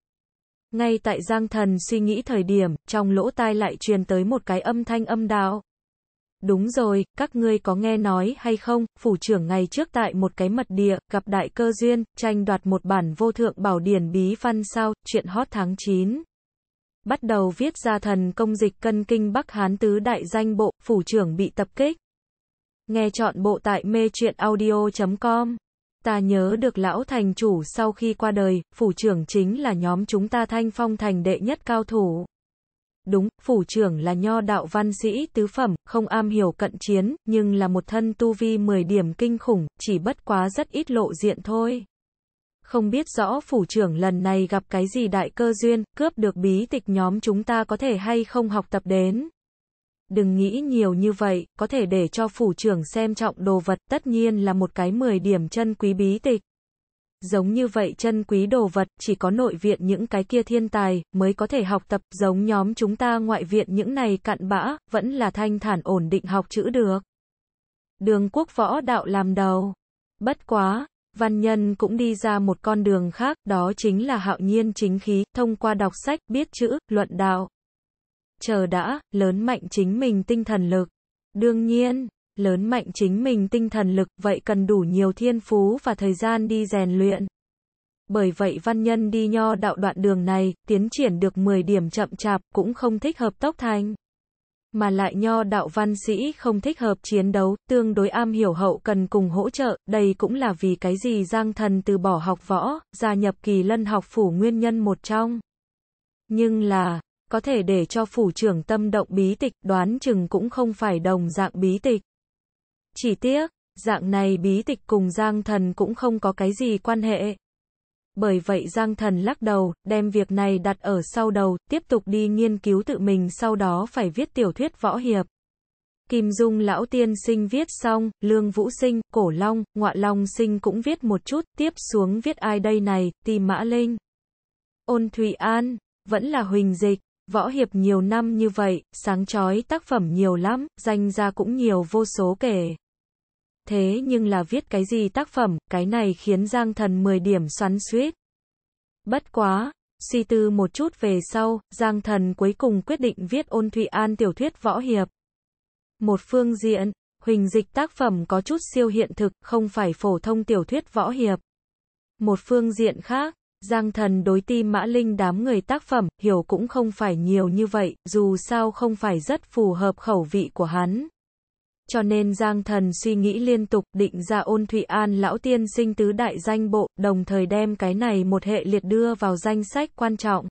Ngay tại Giang Thần suy nghĩ thời điểm, trong lỗ tai lại truyền tới một cái âm thanh âm đạo. Đúng rồi, các ngươi có nghe nói hay không, phủ trưởng ngày trước tại một cái mật địa, gặp đại cơ duyên, tranh đoạt một bản vô thượng bảo điển bí văn sao, chuyện hot tháng 9. Bắt đầu viết ra thần công dịch cân kinh Bắc Hán tứ đại danh bộ, phủ trưởng bị tập kích. Nghe chọn bộ tại mê chuyện audio.com Ta nhớ được lão thành chủ sau khi qua đời, phủ trưởng chính là nhóm chúng ta thanh phong thành đệ nhất cao thủ. Đúng, phủ trưởng là nho đạo văn sĩ tứ phẩm, không am hiểu cận chiến, nhưng là một thân tu vi 10 điểm kinh khủng, chỉ bất quá rất ít lộ diện thôi. Không biết rõ phủ trưởng lần này gặp cái gì đại cơ duyên, cướp được bí tịch nhóm chúng ta có thể hay không học tập đến đừng nghĩ nhiều như vậy, có thể để cho phủ trưởng xem trọng đồ vật tất nhiên là một cái 10 điểm chân quý bí tịch. Giống như vậy chân quý đồ vật, chỉ có nội viện những cái kia thiên tài, mới có thể học tập, giống nhóm chúng ta ngoại viện những này cặn bã, vẫn là thanh thản ổn định học chữ được. Đường quốc võ đạo làm đầu. Bất quá, văn nhân cũng đi ra một con đường khác, đó chính là hạo nhiên chính khí, thông qua đọc sách, biết chữ, luận đạo chờ đã, lớn mạnh chính mình tinh thần lực. Đương nhiên, lớn mạnh chính mình tinh thần lực, vậy cần đủ nhiều thiên phú và thời gian đi rèn luyện. Bởi vậy văn nhân đi nho đạo đoạn đường này, tiến triển được 10 điểm chậm chạp cũng không thích hợp tốc thành. Mà lại nho đạo văn sĩ không thích hợp chiến đấu, tương đối am hiểu hậu cần cùng hỗ trợ, đây cũng là vì cái gì giang thần từ bỏ học võ, gia nhập kỳ lân học phủ nguyên nhân một trong. Nhưng là, có thể để cho phủ trưởng tâm động bí tịch, đoán chừng cũng không phải đồng dạng bí tịch. Chỉ tiếc, dạng này bí tịch cùng Giang Thần cũng không có cái gì quan hệ. Bởi vậy Giang Thần lắc đầu, đem việc này đặt ở sau đầu, tiếp tục đi nghiên cứu tự mình sau đó phải viết tiểu thuyết võ hiệp. Kim Dung lão tiên sinh viết xong, Lương Vũ Sinh, Cổ Long, Ngọa Long sinh cũng viết một chút, tiếp xuống viết ai đây này, tìm Mã Linh. Ôn thụy An, vẫn là Huỳnh Dịch. Võ hiệp nhiều năm như vậy, sáng chói tác phẩm nhiều lắm, danh ra cũng nhiều vô số kể. Thế nhưng là viết cái gì tác phẩm, cái này khiến Giang Thần 10 điểm xoắn xuýt. Bất quá, suy tư một chút về sau, Giang Thần cuối cùng quyết định viết ôn Thụy An tiểu thuyết võ hiệp. Một phương diện, huỳnh dịch tác phẩm có chút siêu hiện thực, không phải phổ thông tiểu thuyết võ hiệp. Một phương diện khác, Giang thần đối ti mã linh đám người tác phẩm, hiểu cũng không phải nhiều như vậy, dù sao không phải rất phù hợp khẩu vị của hắn. Cho nên Giang thần suy nghĩ liên tục định ra ôn Thụy An lão tiên sinh tứ đại danh bộ, đồng thời đem cái này một hệ liệt đưa vào danh sách quan trọng.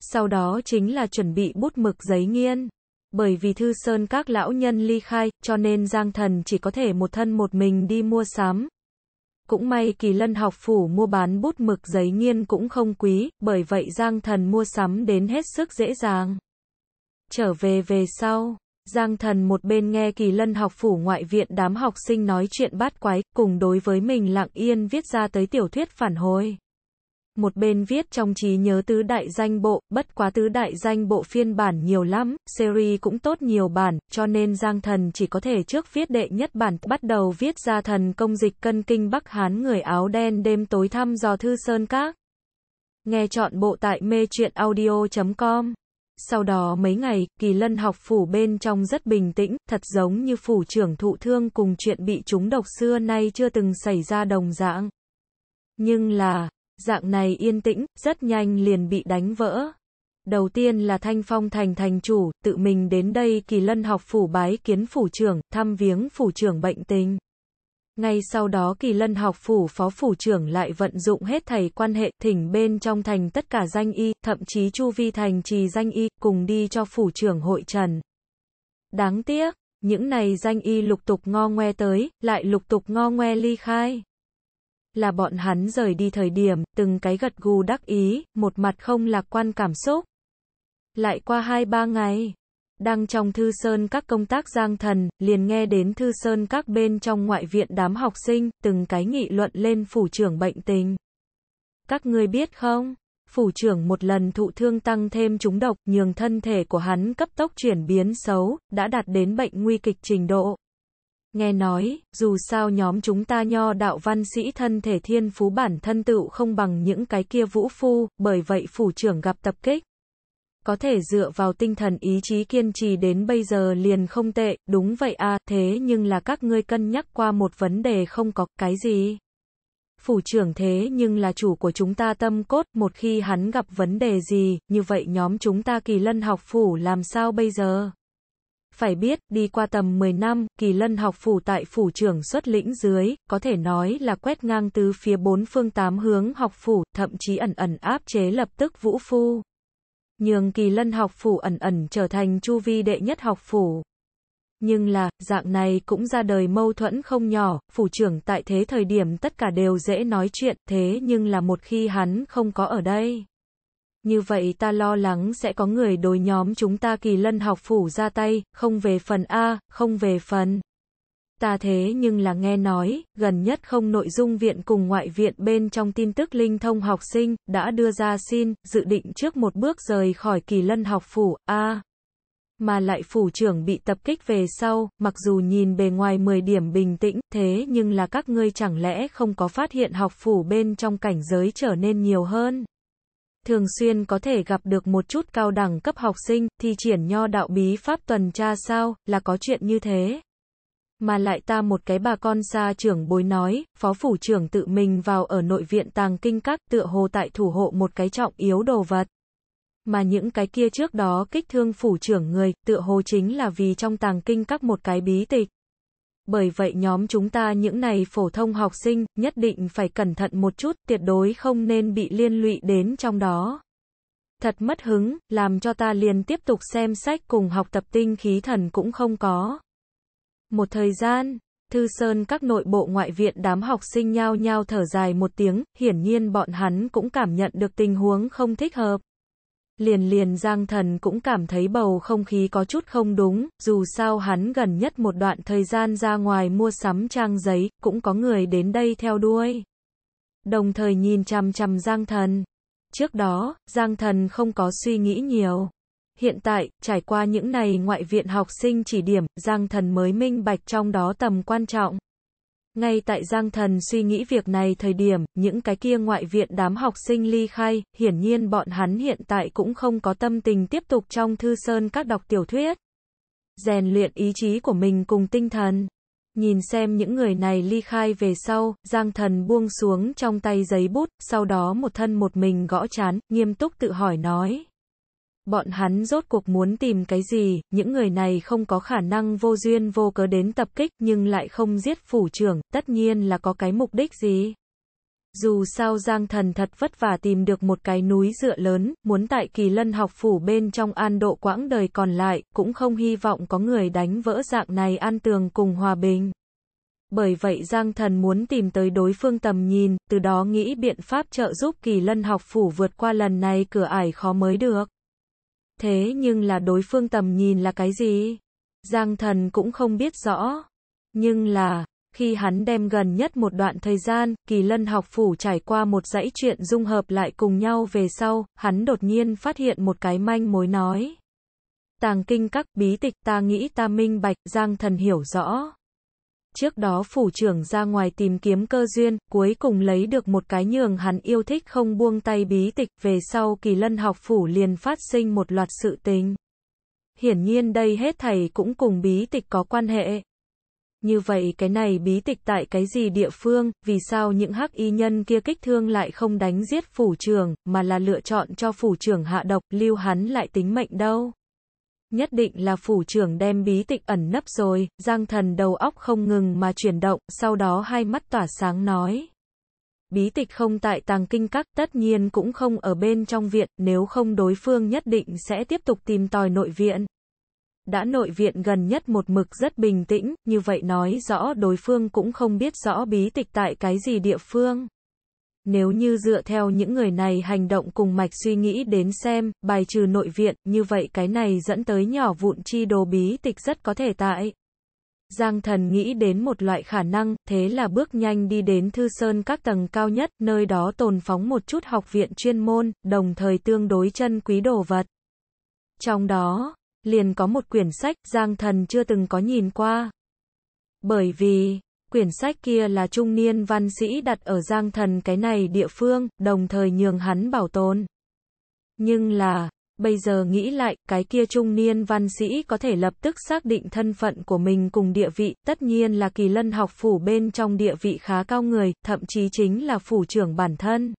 Sau đó chính là chuẩn bị bút mực giấy nghiên. Bởi vì thư sơn các lão nhân ly khai, cho nên Giang thần chỉ có thể một thân một mình đi mua sắm, cũng may kỳ lân học phủ mua bán bút mực giấy nghiên cũng không quý, bởi vậy Giang Thần mua sắm đến hết sức dễ dàng. Trở về về sau, Giang Thần một bên nghe kỳ lân học phủ ngoại viện đám học sinh nói chuyện bát quái, cùng đối với mình lặng yên viết ra tới tiểu thuyết phản hồi một bên viết trong trí nhớ tứ đại danh bộ, bất quá tứ đại danh bộ phiên bản nhiều lắm, series cũng tốt nhiều bản, cho nên Giang Thần chỉ có thể trước viết đệ nhất bản, bắt đầu viết ra thần công dịch cân kinh Bắc Hán người áo đen đêm tối thăm dò thư sơn các. Nghe chọn bộ tại mê truyện audio.com. Sau đó mấy ngày, kỳ lân học phủ bên trong rất bình tĩnh, thật giống như phủ trưởng thụ thương cùng chuyện bị trúng độc xưa nay chưa từng xảy ra đồng dạng. Nhưng là, Dạng này yên tĩnh, rất nhanh liền bị đánh vỡ. Đầu tiên là Thanh Phong thành thành chủ, tự mình đến đây kỳ lân học phủ bái kiến phủ trưởng, thăm viếng phủ trưởng bệnh tình. Ngay sau đó kỳ lân học phủ phó phủ trưởng lại vận dụng hết thầy quan hệ thỉnh bên trong thành tất cả danh y, thậm chí chu vi thành trì danh y, cùng đi cho phủ trưởng hội trần. Đáng tiếc, những này danh y lục tục ngo ngoe tới, lại lục tục ngo ngoe ly khai là bọn hắn rời đi thời điểm, từng cái gật gù đắc ý, một mặt không lạc quan cảm xúc. Lại qua hai ba ngày, đang trong thư sơn các công tác giang thần, liền nghe đến thư sơn các bên trong ngoại viện đám học sinh, từng cái nghị luận lên phủ trưởng bệnh tình. Các ngươi biết không? Phủ trưởng một lần thụ thương tăng thêm trúng độc, nhường thân thể của hắn cấp tốc chuyển biến xấu, đã đạt đến bệnh nguy kịch trình độ. Nghe nói, dù sao nhóm chúng ta nho đạo văn sĩ thân thể thiên phú bản thân tựu không bằng những cái kia vũ phu, bởi vậy phủ trưởng gặp tập kích. Có thể dựa vào tinh thần ý chí kiên trì đến bây giờ liền không tệ, đúng vậy à, thế nhưng là các ngươi cân nhắc qua một vấn đề không có cái gì. Phủ trưởng thế nhưng là chủ của chúng ta tâm cốt, một khi hắn gặp vấn đề gì, như vậy nhóm chúng ta kỳ lân học phủ làm sao bây giờ? Phải biết, đi qua tầm 10 năm, kỳ lân học phủ tại phủ trưởng xuất lĩnh dưới, có thể nói là quét ngang từ phía bốn phương tám hướng học phủ, thậm chí ẩn ẩn áp chế lập tức vũ phu. Nhường kỳ lân học phủ ẩn ẩn trở thành chu vi đệ nhất học phủ. Nhưng là, dạng này cũng ra đời mâu thuẫn không nhỏ, phủ trưởng tại thế thời điểm tất cả đều dễ nói chuyện, thế nhưng là một khi hắn không có ở đây như vậy ta lo lắng sẽ có người đối nhóm chúng ta kỳ lân học phủ ra tay, không về phần A, không về phần. Ta thế nhưng là nghe nói, gần nhất không nội dung viện cùng ngoại viện bên trong tin tức linh thông học sinh, đã đưa ra xin, dự định trước một bước rời khỏi kỳ lân học phủ, A mà lại phủ trưởng bị tập kích về sau, mặc dù nhìn bề ngoài 10 điểm bình tĩnh, thế nhưng là các ngươi chẳng lẽ không có phát hiện học phủ bên trong cảnh giới trở nên nhiều hơn thường xuyên có thể gặp được một chút cao đẳng cấp học sinh, thì triển nho đạo bí pháp tuần tra sao, là có chuyện như thế. Mà lại ta một cái bà con xa trưởng bối nói, phó phủ trưởng tự mình vào ở nội viện tàng kinh các tựa hồ tại thủ hộ một cái trọng yếu đồ vật. Mà những cái kia trước đó kích thương phủ trưởng người, tựa hồ chính là vì trong tàng kinh các một cái bí tịch bởi vậy nhóm chúng ta những này phổ thông học sinh, nhất định phải cẩn thận một chút, tuyệt đối không nên bị liên lụy đến trong đó. Thật mất hứng, làm cho ta liền tiếp tục xem sách cùng học tập tinh khí thần cũng không có. Một thời gian, Thư Sơn các nội bộ ngoại viện đám học sinh nhao nhao thở dài một tiếng, hiển nhiên bọn hắn cũng cảm nhận được tình huống không thích hợp. Liền liền Giang Thần cũng cảm thấy bầu không khí có chút không đúng, dù sao hắn gần nhất một đoạn thời gian ra ngoài mua sắm trang giấy, cũng có người đến đây theo đuôi. Đồng thời nhìn chằm chằm Giang Thần. Trước đó, Giang Thần không có suy nghĩ nhiều. Hiện tại, trải qua những này ngoại viện học sinh chỉ điểm, Giang Thần mới minh bạch trong đó tầm quan trọng. Ngay tại Giang Thần suy nghĩ việc này thời điểm, những cái kia ngoại viện đám học sinh ly khai, hiển nhiên bọn hắn hiện tại cũng không có tâm tình tiếp tục trong thư sơn các đọc tiểu thuyết. Rèn luyện ý chí của mình cùng tinh thần. Nhìn xem những người này ly khai về sau, Giang Thần buông xuống trong tay giấy bút, sau đó một thân một mình gõ chán, nghiêm túc tự hỏi nói. Bọn hắn rốt cuộc muốn tìm cái gì, những người này không có khả năng vô duyên vô cớ đến tập kích nhưng lại không giết phủ trưởng, tất nhiên là có cái mục đích gì. Dù sao Giang Thần thật vất vả tìm được một cái núi dựa lớn, muốn tại kỳ lân học phủ bên trong an độ quãng đời còn lại, cũng không hy vọng có người đánh vỡ dạng này an tường cùng hòa bình. Bởi vậy Giang Thần muốn tìm tới đối phương tầm nhìn, từ đó nghĩ biện pháp trợ giúp kỳ lân học phủ vượt qua lần này cửa ải khó mới được. Thế nhưng là đối phương tầm nhìn là cái gì? Giang thần cũng không biết rõ. Nhưng là, khi hắn đem gần nhất một đoạn thời gian, kỳ lân học phủ trải qua một dãy chuyện dung hợp lại cùng nhau về sau, hắn đột nhiên phát hiện một cái manh mối nói. Tàng kinh các bí tịch ta nghĩ ta minh bạch, giang thần hiểu rõ. Trước đó phủ trưởng ra ngoài tìm kiếm cơ duyên, cuối cùng lấy được một cái nhường hắn yêu thích không buông tay bí tịch, về sau kỳ lân học phủ liền phát sinh một loạt sự tình. Hiển nhiên đây hết thầy cũng cùng bí tịch có quan hệ. Như vậy cái này bí tịch tại cái gì địa phương, vì sao những hắc y nhân kia kích thương lại không đánh giết phủ trưởng, mà là lựa chọn cho phủ trưởng hạ độc, lưu hắn lại tính mệnh đâu? Nhất định là phủ trưởng đem bí tịch ẩn nấp rồi, Giang thần đầu óc không ngừng mà chuyển động, sau đó hai mắt tỏa sáng nói. Bí tịch không tại tàng kinh các, tất nhiên cũng không ở bên trong viện, nếu không đối phương nhất định sẽ tiếp tục tìm tòi nội viện. Đã nội viện gần nhất một mực rất bình tĩnh, như vậy nói rõ đối phương cũng không biết rõ bí tịch tại cái gì địa phương. Nếu như dựa theo những người này hành động cùng mạch suy nghĩ đến xem, bài trừ nội viện, như vậy cái này dẫn tới nhỏ vụn chi đồ bí tịch rất có thể tại. Giang thần nghĩ đến một loại khả năng, thế là bước nhanh đi đến thư sơn các tầng cao nhất, nơi đó tồn phóng một chút học viện chuyên môn, đồng thời tương đối chân quý đồ vật. Trong đó, liền có một quyển sách Giang thần chưa từng có nhìn qua. Bởi vì, Quyển sách kia là trung niên văn sĩ đặt ở Giang Thần cái này địa phương, đồng thời nhường hắn bảo tồn. Nhưng là, bây giờ nghĩ lại, cái kia trung niên văn sĩ có thể lập tức xác định thân phận của mình cùng địa vị, tất nhiên là kỳ lân học phủ bên trong địa vị khá cao người, thậm chí chính là phủ trưởng bản thân.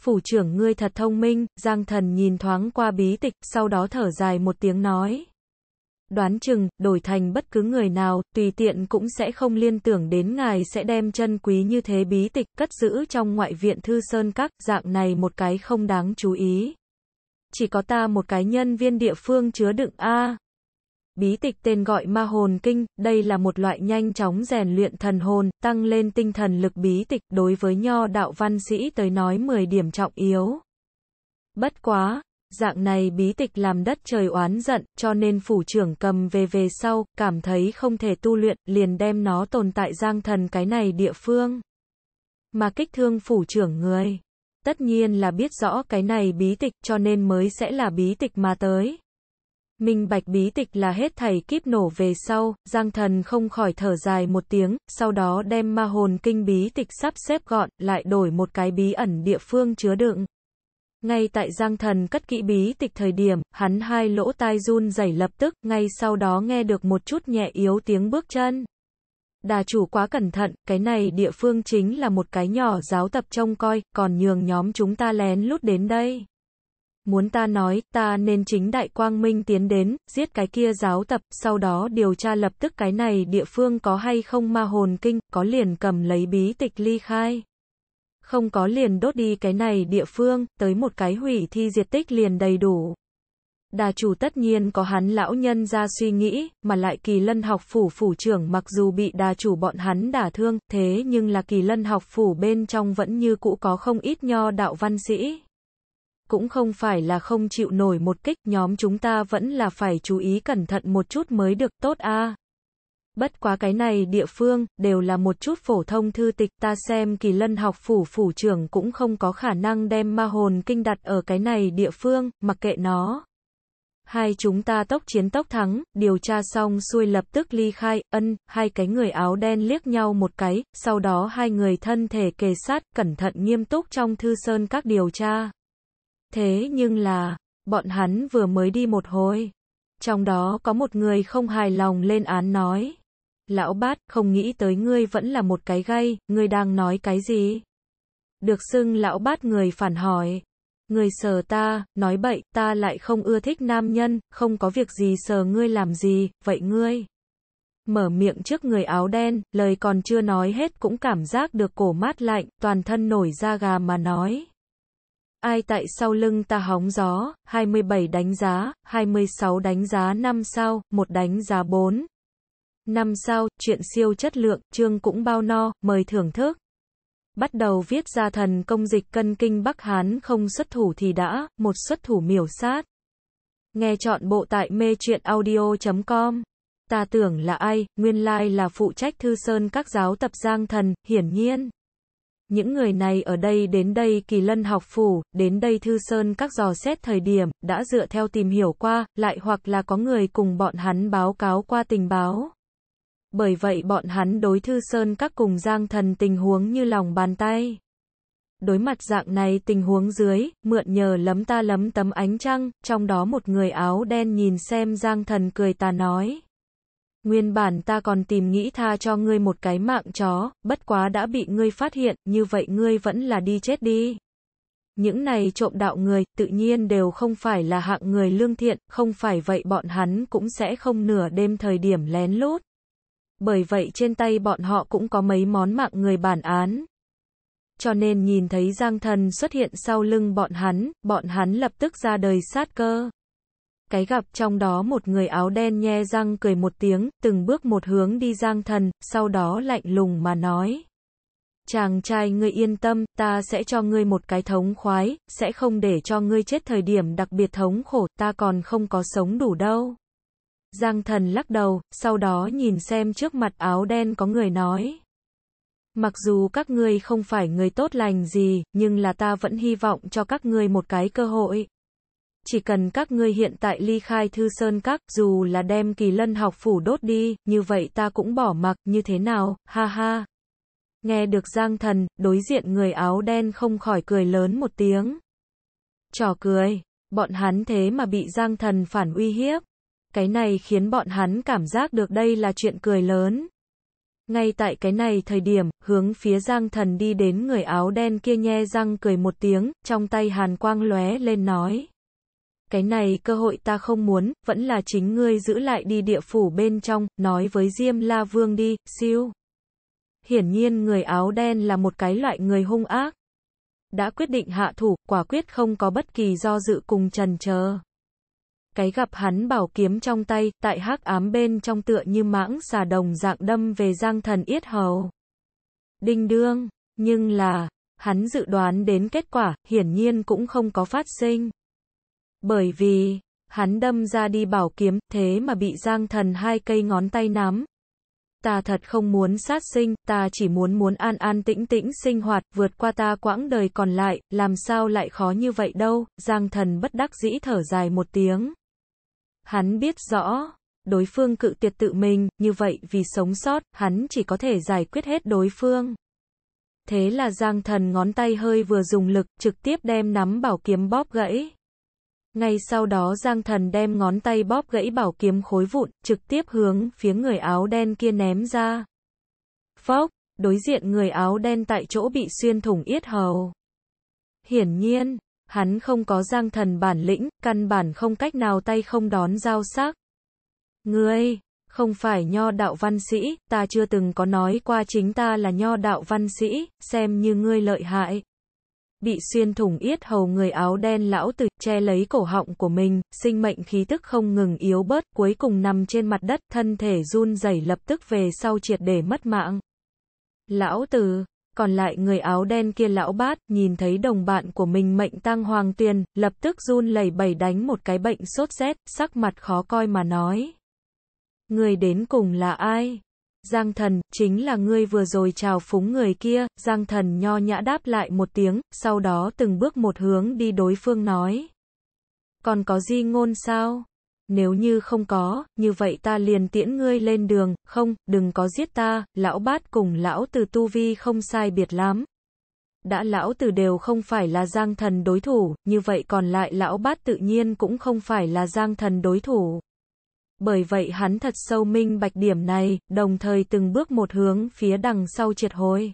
Phủ trưởng ngươi thật thông minh, Giang Thần nhìn thoáng qua bí tịch, sau đó thở dài một tiếng nói đoán chừng, đổi thành bất cứ người nào, tùy tiện cũng sẽ không liên tưởng đến ngài sẽ đem chân quý như thế bí tịch, cất giữ trong ngoại viện thư sơn các, dạng này một cái không đáng chú ý. Chỉ có ta một cái nhân viên địa phương chứa đựng A. Bí tịch tên gọi ma hồn kinh, đây là một loại nhanh chóng rèn luyện thần hồn, tăng lên tinh thần lực bí tịch, đối với nho đạo văn sĩ tới nói 10 điểm trọng yếu. Bất quá, dạng này bí tịch làm đất trời oán giận, cho nên phủ trưởng cầm về về sau, cảm thấy không thể tu luyện, liền đem nó tồn tại giang thần cái này địa phương. Mà kích thương phủ trưởng người, tất nhiên là biết rõ cái này bí tịch cho nên mới sẽ là bí tịch mà tới. Minh bạch bí tịch là hết thầy kíp nổ về sau, Giang Thần không khỏi thở dài một tiếng, sau đó đem ma hồn kinh bí tịch sắp xếp gọn, lại đổi một cái bí ẩn địa phương chứa đựng. Ngay tại Giang Thần cất kỹ bí tịch thời điểm, hắn hai lỗ tai run rẩy lập tức, ngay sau đó nghe được một chút nhẹ yếu tiếng bước chân. Đà chủ quá cẩn thận, cái này địa phương chính là một cái nhỏ giáo tập trông coi, còn nhường nhóm chúng ta lén lút đến đây. Muốn ta nói, ta nên chính đại quang minh tiến đến, giết cái kia giáo tập, sau đó điều tra lập tức cái này địa phương có hay không ma hồn kinh, có liền cầm lấy bí tịch ly khai không có liền đốt đi cái này địa phương, tới một cái hủy thi diệt tích liền đầy đủ. Đà chủ tất nhiên có hắn lão nhân ra suy nghĩ, mà lại kỳ lân học phủ phủ trưởng mặc dù bị đà chủ bọn hắn đả thương, thế nhưng là kỳ lân học phủ bên trong vẫn như cũ có không ít nho đạo văn sĩ. Cũng không phải là không chịu nổi một kích, nhóm chúng ta vẫn là phải chú ý cẩn thận một chút mới được tốt a Bất quá cái này địa phương, đều là một chút phổ thông thư tịch ta xem kỳ lân học phủ phủ trưởng cũng không có khả năng đem ma hồn kinh đặt ở cái này địa phương, mặc kệ nó. Hai chúng ta tốc chiến tốc thắng, điều tra xong xuôi lập tức ly khai, ân, hai cái người áo đen liếc nhau một cái, sau đó hai người thân thể kề sát, cẩn thận nghiêm túc trong thư sơn các điều tra. Thế nhưng là, bọn hắn vừa mới đi một hồi. Trong đó có một người không hài lòng lên án nói lão bát, không nghĩ tới ngươi vẫn là một cái gay, ngươi đang nói cái gì? Được xưng lão bát người phản hỏi. Người sờ ta, nói bậy, ta lại không ưa thích nam nhân, không có việc gì sờ ngươi làm gì, vậy ngươi. Mở miệng trước người áo đen, lời còn chưa nói hết cũng cảm giác được cổ mát lạnh, toàn thân nổi da gà mà nói. Ai tại sau lưng ta hóng gió, 27 đánh giá, 26 đánh giá 5 sao, một đánh giá 4, Năm sao, chuyện siêu chất lượng, chương cũng bao no, mời thưởng thức. Bắt đầu viết ra thần công dịch cân kinh Bắc Hán không xuất thủ thì đã, một xuất thủ miểu sát. Nghe chọn bộ tại mê truyện audio.com. Ta tưởng là ai, nguyên lai là phụ trách thư sơn các giáo tập giang thần, hiển nhiên. Những người này ở đây đến đây kỳ lân học phủ, đến đây thư sơn các dò xét thời điểm, đã dựa theo tìm hiểu qua, lại hoặc là có người cùng bọn hắn báo cáo qua tình báo bởi vậy bọn hắn đối thư sơn các cùng giang thần tình huống như lòng bàn tay. Đối mặt dạng này tình huống dưới, mượn nhờ lấm ta lấm tấm ánh trăng, trong đó một người áo đen nhìn xem giang thần cười ta nói. Nguyên bản ta còn tìm nghĩ tha cho ngươi một cái mạng chó, bất quá đã bị ngươi phát hiện, như vậy ngươi vẫn là đi chết đi. Những này trộm đạo người, tự nhiên đều không phải là hạng người lương thiện, không phải vậy bọn hắn cũng sẽ không nửa đêm thời điểm lén lút bởi vậy trên tay bọn họ cũng có mấy món mạng người bản án. Cho nên nhìn thấy Giang Thần xuất hiện sau lưng bọn hắn, bọn hắn lập tức ra đời sát cơ. Cái gặp trong đó một người áo đen nhe răng cười một tiếng, từng bước một hướng đi Giang Thần, sau đó lạnh lùng mà nói. Chàng trai ngươi yên tâm, ta sẽ cho ngươi một cái thống khoái, sẽ không để cho ngươi chết thời điểm đặc biệt thống khổ, ta còn không có sống đủ đâu. Giang thần lắc đầu, sau đó nhìn xem trước mặt áo đen có người nói. Mặc dù các ngươi không phải người tốt lành gì, nhưng là ta vẫn hy vọng cho các ngươi một cái cơ hội. Chỉ cần các ngươi hiện tại ly khai thư sơn các, dù là đem kỳ lân học phủ đốt đi, như vậy ta cũng bỏ mặc, như thế nào, ha ha. Nghe được giang thần, đối diện người áo đen không khỏi cười lớn một tiếng. Trò cười, bọn hắn thế mà bị giang thần phản uy hiếp. Cái này khiến bọn hắn cảm giác được đây là chuyện cười lớn. Ngay tại cái này thời điểm, hướng phía Giang Thần đi đến người áo đen kia nhe răng cười một tiếng, trong tay hàn quang lóe lên nói. Cái này cơ hội ta không muốn, vẫn là chính ngươi giữ lại đi địa phủ bên trong, nói với Diêm La Vương đi, siêu. Hiển nhiên người áo đen là một cái loại người hung ác. Đã quyết định hạ thủ, quả quyết không có bất kỳ do dự cùng trần chờ cái gặp hắn bảo kiếm trong tay, tại hắc ám bên trong tựa như mãng xà đồng dạng đâm về Giang Thần Yết Hầu. Đinh đương, nhưng là, hắn dự đoán đến kết quả, hiển nhiên cũng không có phát sinh. Bởi vì, hắn đâm ra đi bảo kiếm, thế mà bị Giang Thần hai cây ngón tay nắm. Ta thật không muốn sát sinh, ta chỉ muốn muốn an an tĩnh tĩnh sinh hoạt, vượt qua ta quãng đời còn lại, làm sao lại khó như vậy đâu, Giang Thần bất đắc dĩ thở dài một tiếng. Hắn biết rõ, đối phương cự tuyệt tự mình, như vậy vì sống sót, hắn chỉ có thể giải quyết hết đối phương. Thế là Giang Thần ngón tay hơi vừa dùng lực, trực tiếp đem nắm bảo kiếm bóp gãy. Ngay sau đó Giang Thần đem ngón tay bóp gãy bảo kiếm khối vụn, trực tiếp hướng phía người áo đen kia ném ra. Phóc, đối diện người áo đen tại chỗ bị xuyên thủng yết hầu. Hiển nhiên, hắn không có giang thần bản lĩnh, căn bản không cách nào tay không đón giao sắc. Ngươi, không phải nho đạo văn sĩ, ta chưa từng có nói qua chính ta là nho đạo văn sĩ, xem như ngươi lợi hại. Bị xuyên thủng yết hầu người áo đen lão tử che lấy cổ họng của mình, sinh mệnh khí tức không ngừng yếu bớt, cuối cùng nằm trên mặt đất, thân thể run rẩy lập tức về sau triệt để mất mạng. Lão tử, còn lại người áo đen kia lão bát, nhìn thấy đồng bạn của mình mệnh tăng hoàng tiền, lập tức run lẩy bẩy đánh một cái bệnh sốt rét, sắc mặt khó coi mà nói. Người đến cùng là ai? Giang thần, chính là ngươi vừa rồi chào phúng người kia, Giang thần nho nhã đáp lại một tiếng, sau đó từng bước một hướng đi đối phương nói. Còn có di ngôn sao? nếu như không có, như vậy ta liền tiễn ngươi lên đường, không, đừng có giết ta, lão bát cùng lão từ tu vi không sai biệt lắm. Đã lão tử đều không phải là giang thần đối thủ, như vậy còn lại lão bát tự nhiên cũng không phải là giang thần đối thủ. Bởi vậy hắn thật sâu minh bạch điểm này, đồng thời từng bước một hướng phía đằng sau triệt hồi.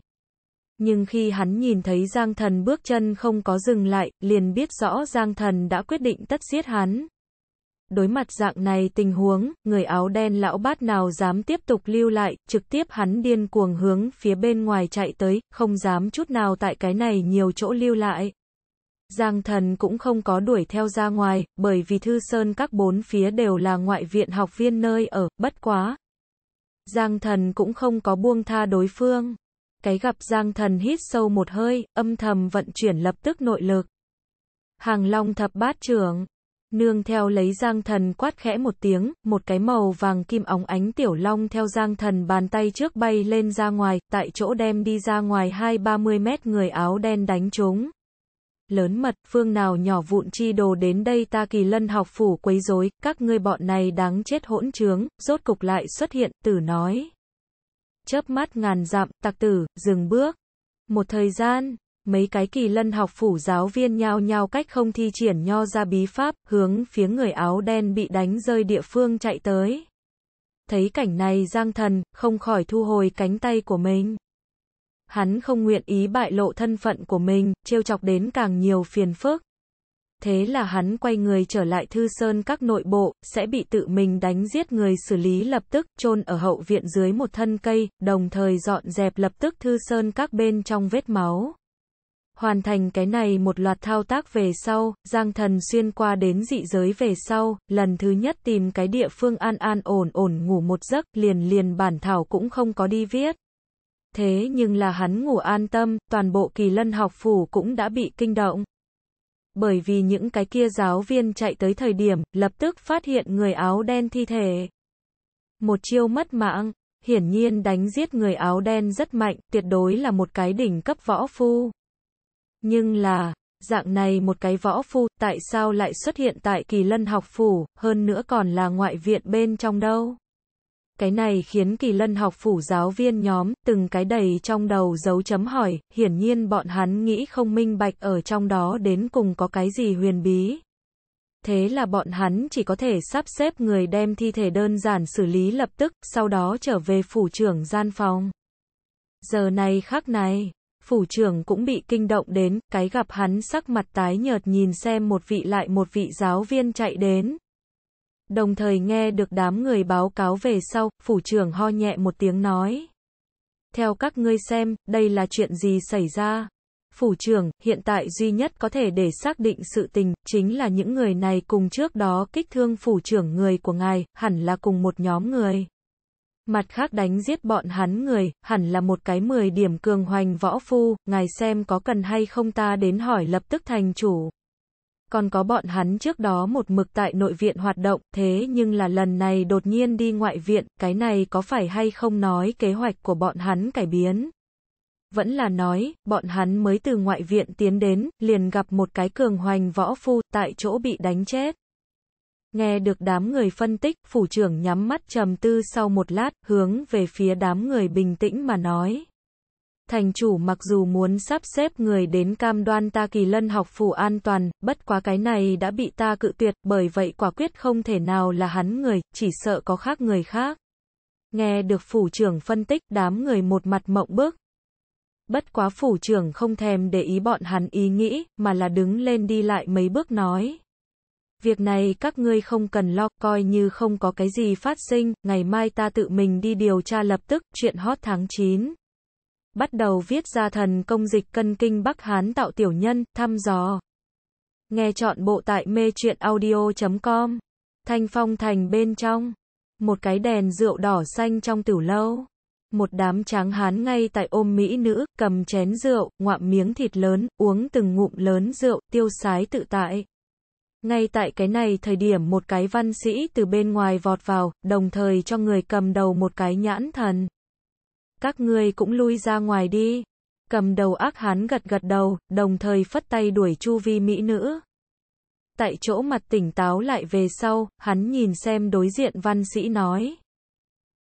Nhưng khi hắn nhìn thấy Giang Thần bước chân không có dừng lại, liền biết rõ Giang Thần đã quyết định tất giết hắn. Đối mặt dạng này tình huống, người áo đen lão bát nào dám tiếp tục lưu lại, trực tiếp hắn điên cuồng hướng phía bên ngoài chạy tới, không dám chút nào tại cái này nhiều chỗ lưu lại. Giang thần cũng không có đuổi theo ra ngoài, bởi vì thư sơn các bốn phía đều là ngoại viện học viên nơi ở, bất quá. Giang thần cũng không có buông tha đối phương. Cái gặp Giang thần hít sâu một hơi, âm thầm vận chuyển lập tức nội lực. Hàng long thập bát trưởng, Nương theo lấy Giang Thần quát khẽ một tiếng, một cái màu vàng kim óng ánh tiểu long theo Giang Thần bàn tay trước bay lên ra ngoài, tại chỗ đem đi ra ngoài hai ba mươi mét người áo đen đánh trúng. Lớn mật, phương nào nhỏ vụn chi đồ đến đây ta kỳ lân học phủ quấy rối, các ngươi bọn này đáng chết hỗn trướng, rốt cục lại xuất hiện, tử nói. Chớp mắt ngàn dặm, tặc tử, dừng bước. Một thời gian, mấy cái kỳ lân học phủ giáo viên nhao nhao cách không thi triển nho ra bí pháp, hướng phía người áo đen bị đánh rơi địa phương chạy tới. Thấy cảnh này Giang Thần, không khỏi thu hồi cánh tay của mình. Hắn không nguyện ý bại lộ thân phận của mình, trêu chọc đến càng nhiều phiền phức. Thế là hắn quay người trở lại thư sơn các nội bộ, sẽ bị tự mình đánh giết người xử lý lập tức, chôn ở hậu viện dưới một thân cây, đồng thời dọn dẹp lập tức thư sơn các bên trong vết máu. Hoàn thành cái này một loạt thao tác về sau, Giang Thần xuyên qua đến dị giới về sau, lần thứ nhất tìm cái địa phương an an ổn ổn ngủ một giấc, liền liền bản thảo cũng không có đi viết. Thế nhưng là hắn ngủ an tâm, toàn bộ kỳ lân học phủ cũng đã bị kinh động. Bởi vì những cái kia giáo viên chạy tới thời điểm, lập tức phát hiện người áo đen thi thể. Một chiêu mất mạng, hiển nhiên đánh giết người áo đen rất mạnh, tuyệt đối là một cái đỉnh cấp võ phu. Nhưng là, dạng này một cái võ phu, tại sao lại xuất hiện tại kỳ lân học phủ, hơn nữa còn là ngoại viện bên trong đâu? Cái này khiến kỳ lân học phủ giáo viên nhóm, từng cái đầy trong đầu dấu chấm hỏi, hiển nhiên bọn hắn nghĩ không minh bạch ở trong đó đến cùng có cái gì huyền bí. Thế là bọn hắn chỉ có thể sắp xếp người đem thi thể đơn giản xử lý lập tức, sau đó trở về phủ trưởng gian phòng. Giờ này khác này, phủ trưởng cũng bị kinh động đến, cái gặp hắn sắc mặt tái nhợt nhìn xem một vị lại một vị giáo viên chạy đến. Đồng thời nghe được đám người báo cáo về sau, phủ trưởng ho nhẹ một tiếng nói. Theo các ngươi xem, đây là chuyện gì xảy ra? Phủ trưởng, hiện tại duy nhất có thể để xác định sự tình, chính là những người này cùng trước đó kích thương phủ trưởng người của ngài, hẳn là cùng một nhóm người. Mặt khác đánh giết bọn hắn người, hẳn là một cái 10 điểm cường hoành võ phu, ngài xem có cần hay không ta đến hỏi lập tức thành chủ. Còn có bọn hắn trước đó một mực tại nội viện hoạt động, thế nhưng là lần này đột nhiên đi ngoại viện, cái này có phải hay không nói kế hoạch của bọn hắn cải biến? Vẫn là nói, bọn hắn mới từ ngoại viện tiến đến, liền gặp một cái cường hoành võ phu, tại chỗ bị đánh chết. Nghe được đám người phân tích, phủ trưởng nhắm mắt trầm tư sau một lát, hướng về phía đám người bình tĩnh mà nói. Thành chủ mặc dù muốn sắp xếp người đến cam đoan ta kỳ lân học phủ an toàn, bất quá cái này đã bị ta cự tuyệt, bởi vậy quả quyết không thể nào là hắn người, chỉ sợ có khác người khác. Nghe được phủ trưởng phân tích, đám người một mặt mộng bước. Bất quá phủ trưởng không thèm để ý bọn hắn ý nghĩ, mà là đứng lên đi lại mấy bước nói. Việc này các ngươi không cần lo, coi như không có cái gì phát sinh, ngày mai ta tự mình đi điều tra lập tức, chuyện hot tháng 9. Bắt đầu viết ra thần công dịch cân kinh Bắc Hán tạo tiểu nhân, thăm dò. Nghe chọn bộ tại mê chuyện audio.com. Thanh phong thành bên trong. Một cái đèn rượu đỏ xanh trong tiểu lâu. Một đám tráng hán ngay tại ôm mỹ nữ, cầm chén rượu, ngoạm miếng thịt lớn, uống từng ngụm lớn rượu, tiêu sái tự tại. Ngay tại cái này thời điểm một cái văn sĩ từ bên ngoài vọt vào, đồng thời cho người cầm đầu một cái nhãn thần. Các ngươi cũng lui ra ngoài đi. Cầm đầu ác hán gật gật đầu, đồng thời phất tay đuổi chu vi mỹ nữ. Tại chỗ mặt tỉnh táo lại về sau, hắn nhìn xem đối diện văn sĩ nói.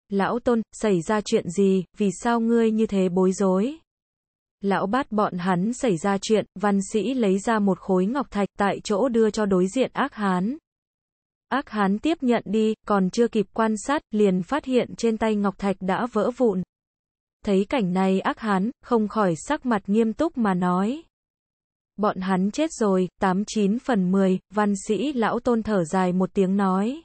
Lão Tôn, xảy ra chuyện gì, vì sao ngươi như thế bối rối? lão bát bọn hắn xảy ra chuyện, văn sĩ lấy ra một khối ngọc thạch tại chỗ đưa cho đối diện ác hán. Ác hán tiếp nhận đi, còn chưa kịp quan sát, liền phát hiện trên tay ngọc thạch đã vỡ vụn. Thấy cảnh này ác hán, không khỏi sắc mặt nghiêm túc mà nói. Bọn hắn chết rồi, 89 phần 10, văn sĩ lão tôn thở dài một tiếng nói.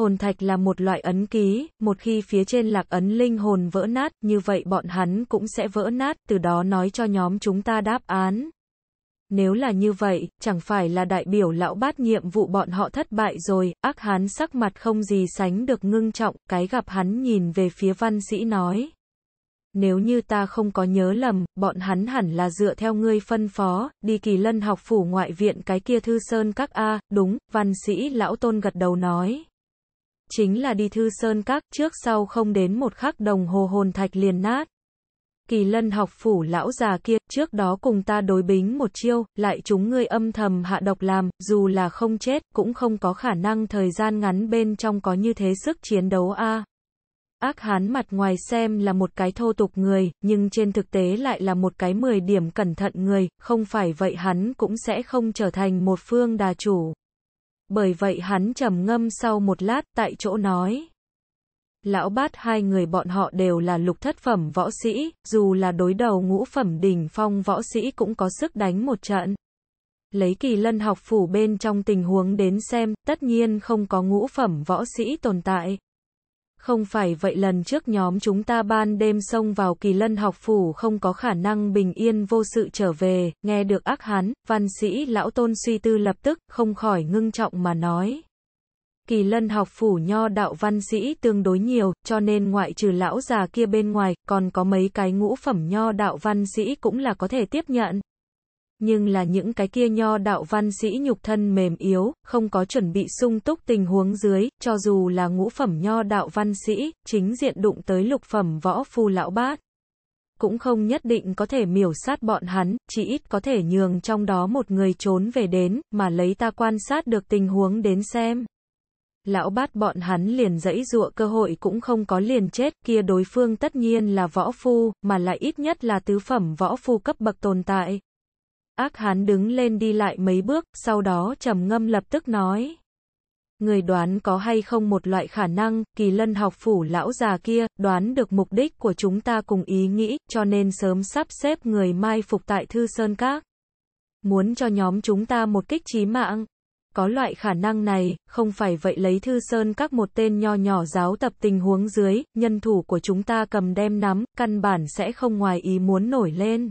Hồn thạch là một loại ấn ký, một khi phía trên lạc ấn linh hồn vỡ nát, như vậy bọn hắn cũng sẽ vỡ nát, từ đó nói cho nhóm chúng ta đáp án. Nếu là như vậy, chẳng phải là đại biểu lão bát nhiệm vụ bọn họ thất bại rồi, ác hán sắc mặt không gì sánh được ngưng trọng, cái gặp hắn nhìn về phía văn sĩ nói. Nếu như ta không có nhớ lầm, bọn hắn hẳn là dựa theo ngươi phân phó, đi kỳ lân học phủ ngoại viện cái kia thư sơn các A, đúng, văn sĩ lão tôn gật đầu nói chính là đi thư sơn các, trước sau không đến một khắc đồng hồ hồn thạch liền nát. Kỳ lân học phủ lão già kia, trước đó cùng ta đối bính một chiêu, lại chúng ngươi âm thầm hạ độc làm, dù là không chết, cũng không có khả năng thời gian ngắn bên trong có như thế sức chiến đấu a. Ác hán mặt ngoài xem là một cái thô tục người, nhưng trên thực tế lại là một cái mười điểm cẩn thận người, không phải vậy hắn cũng sẽ không trở thành một phương đà chủ. Bởi vậy hắn trầm ngâm sau một lát tại chỗ nói. Lão bát hai người bọn họ đều là lục thất phẩm võ sĩ, dù là đối đầu ngũ phẩm đỉnh phong võ sĩ cũng có sức đánh một trận. Lấy kỳ lân học phủ bên trong tình huống đến xem, tất nhiên không có ngũ phẩm võ sĩ tồn tại. Không phải vậy lần trước nhóm chúng ta ban đêm xông vào kỳ lân học phủ không có khả năng bình yên vô sự trở về, nghe được ác hán, văn sĩ lão tôn suy tư lập tức, không khỏi ngưng trọng mà nói. Kỳ lân học phủ nho đạo văn sĩ tương đối nhiều, cho nên ngoại trừ lão già kia bên ngoài, còn có mấy cái ngũ phẩm nho đạo văn sĩ cũng là có thể tiếp nhận, nhưng là những cái kia nho đạo văn sĩ nhục thân mềm yếu, không có chuẩn bị sung túc tình huống dưới, cho dù là ngũ phẩm nho đạo văn sĩ, chính diện đụng tới lục phẩm võ phu lão bát. Cũng không nhất định có thể miểu sát bọn hắn, chỉ ít có thể nhường trong đó một người trốn về đến, mà lấy ta quan sát được tình huống đến xem. Lão bát bọn hắn liền dẫy dụa cơ hội cũng không có liền chết, kia đối phương tất nhiên là võ phu, mà lại ít nhất là tứ phẩm võ phu cấp bậc tồn tại, Ác hán đứng lên đi lại mấy bước, sau đó trầm ngâm lập tức nói. Người đoán có hay không một loại khả năng, kỳ lân học phủ lão già kia, đoán được mục đích của chúng ta cùng ý nghĩ, cho nên sớm sắp xếp người mai phục tại Thư Sơn Các. Muốn cho nhóm chúng ta một kích trí mạng. Có loại khả năng này, không phải vậy lấy Thư Sơn Các một tên nho nhỏ giáo tập tình huống dưới, nhân thủ của chúng ta cầm đem nắm, căn bản sẽ không ngoài ý muốn nổi lên.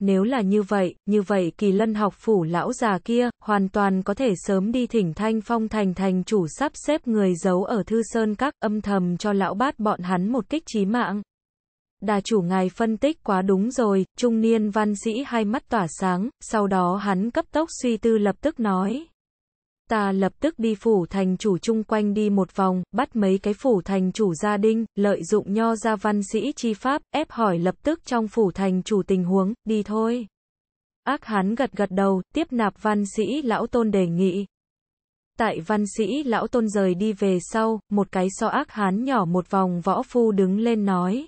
Nếu là như vậy, như vậy kỳ lân học phủ lão già kia, hoàn toàn có thể sớm đi thỉnh thanh phong thành thành chủ sắp xếp người giấu ở thư sơn các âm thầm cho lão bát bọn hắn một kích trí mạng. Đà chủ ngài phân tích quá đúng rồi, trung niên văn sĩ hai mắt tỏa sáng, sau đó hắn cấp tốc suy tư lập tức nói, ta lập tức đi phủ thành chủ chung quanh đi một vòng, bắt mấy cái phủ thành chủ gia đinh, lợi dụng nho gia văn sĩ chi pháp, ép hỏi lập tức trong phủ thành chủ tình huống, đi thôi. Ác hán gật gật đầu, tiếp nạp văn sĩ lão tôn đề nghị. Tại văn sĩ lão tôn rời đi về sau, một cái so ác hán nhỏ một vòng võ phu đứng lên nói.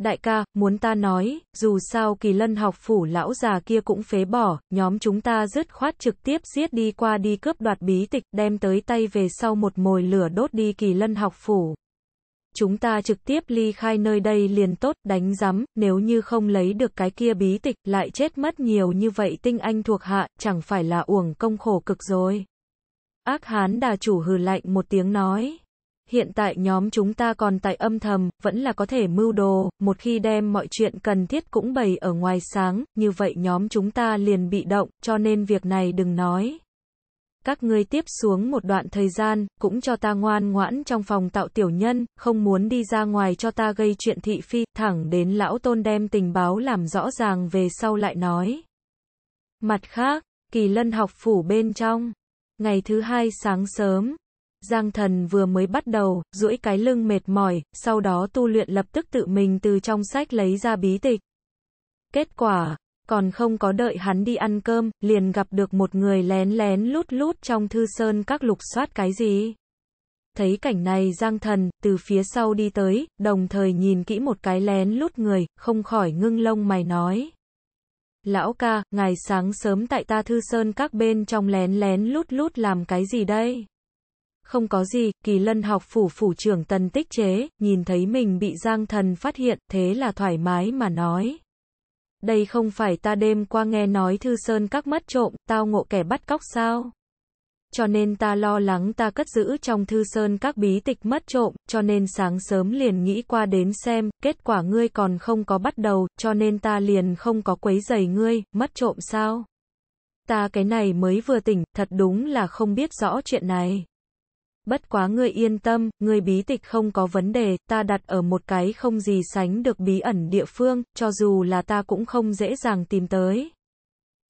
Đại ca, muốn ta nói, dù sao kỳ lân học phủ lão già kia cũng phế bỏ, nhóm chúng ta dứt khoát trực tiếp giết đi qua đi cướp đoạt bí tịch, đem tới tay về sau một mồi lửa đốt đi kỳ lân học phủ. Chúng ta trực tiếp ly khai nơi đây liền tốt, đánh rắm, nếu như không lấy được cái kia bí tịch, lại chết mất nhiều như vậy tinh anh thuộc hạ, chẳng phải là uổng công khổ cực rồi. Ác hán đà chủ hừ lạnh một tiếng nói hiện tại nhóm chúng ta còn tại âm thầm, vẫn là có thể mưu đồ, một khi đem mọi chuyện cần thiết cũng bày ở ngoài sáng, như vậy nhóm chúng ta liền bị động, cho nên việc này đừng nói. Các ngươi tiếp xuống một đoạn thời gian, cũng cho ta ngoan ngoãn trong phòng tạo tiểu nhân, không muốn đi ra ngoài cho ta gây chuyện thị phi, thẳng đến lão tôn đem tình báo làm rõ ràng về sau lại nói. Mặt khác, kỳ lân học phủ bên trong, ngày thứ hai sáng sớm, Giang thần vừa mới bắt đầu, duỗi cái lưng mệt mỏi, sau đó tu luyện lập tức tự mình từ trong sách lấy ra bí tịch. Kết quả, còn không có đợi hắn đi ăn cơm, liền gặp được một người lén lén lút lút trong thư sơn các lục soát cái gì. Thấy cảnh này Giang Thần, từ phía sau đi tới, đồng thời nhìn kỹ một cái lén lút người, không khỏi ngưng lông mày nói. Lão ca, ngày sáng sớm tại ta thư sơn các bên trong lén lén lút lút làm cái gì đây? Không có gì, kỳ lân học phủ phủ trưởng tần tích chế, nhìn thấy mình bị giang thần phát hiện, thế là thoải mái mà nói. Đây không phải ta đêm qua nghe nói thư sơn các mất trộm, tao ngộ kẻ bắt cóc sao? Cho nên ta lo lắng ta cất giữ trong thư sơn các bí tịch mất trộm, cho nên sáng sớm liền nghĩ qua đến xem, kết quả ngươi còn không có bắt đầu, cho nên ta liền không có quấy giày ngươi, mất trộm sao? Ta cái này mới vừa tỉnh, thật đúng là không biết rõ chuyện này bất quá ngươi yên tâm, ngươi bí tịch không có vấn đề, ta đặt ở một cái không gì sánh được bí ẩn địa phương, cho dù là ta cũng không dễ dàng tìm tới.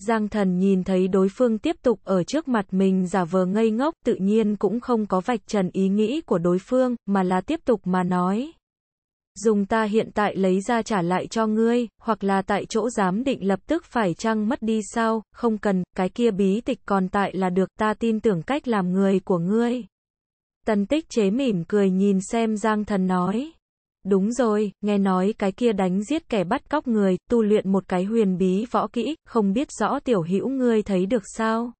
Giang thần nhìn thấy đối phương tiếp tục ở trước mặt mình giả vờ ngây ngốc, tự nhiên cũng không có vạch trần ý nghĩ của đối phương, mà là tiếp tục mà nói. Dùng ta hiện tại lấy ra trả lại cho ngươi, hoặc là tại chỗ giám định lập tức phải chăng mất đi sao, không cần, cái kia bí tịch còn tại là được ta tin tưởng cách làm người của ngươi. Tần tích chế mỉm cười nhìn xem Giang Thần nói. Đúng rồi, nghe nói cái kia đánh giết kẻ bắt cóc người, tu luyện một cái huyền bí võ kỹ, không biết rõ tiểu hữu ngươi thấy được sao.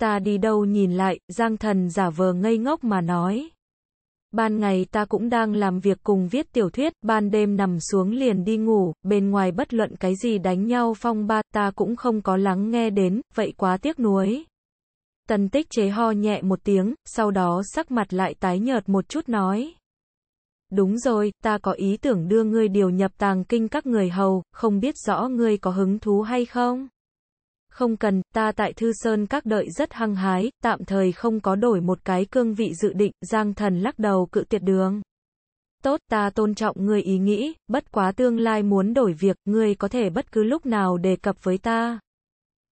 Ta đi đâu nhìn lại, Giang Thần giả vờ ngây ngốc mà nói. Ban ngày ta cũng đang làm việc cùng viết tiểu thuyết, ban đêm nằm xuống liền đi ngủ, bên ngoài bất luận cái gì đánh nhau phong ba, ta cũng không có lắng nghe đến, vậy quá tiếc nuối. Tần tích chế ho nhẹ một tiếng, sau đó sắc mặt lại tái nhợt một chút nói. Đúng rồi, ta có ý tưởng đưa ngươi điều nhập tàng kinh các người hầu, không biết rõ ngươi có hứng thú hay không? Không cần, ta tại Thư Sơn các đợi rất hăng hái, tạm thời không có đổi một cái cương vị dự định, Giang Thần lắc đầu cự tuyệt đường. Tốt, ta tôn trọng ngươi ý nghĩ, bất quá tương lai muốn đổi việc, ngươi có thể bất cứ lúc nào đề cập với ta.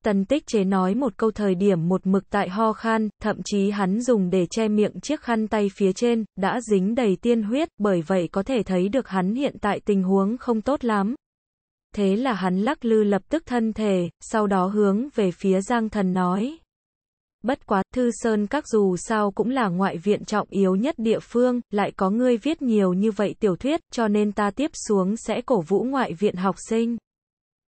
Tần tích chế nói một câu thời điểm một mực tại ho khan, thậm chí hắn dùng để che miệng chiếc khăn tay phía trên, đã dính đầy tiên huyết, bởi vậy có thể thấy được hắn hiện tại tình huống không tốt lắm. Thế là hắn lắc lư lập tức thân thể, sau đó hướng về phía Giang Thần nói. Bất quá, Thư Sơn các dù sao cũng là ngoại viện trọng yếu nhất địa phương, lại có ngươi viết nhiều như vậy tiểu thuyết, cho nên ta tiếp xuống sẽ cổ vũ ngoại viện học sinh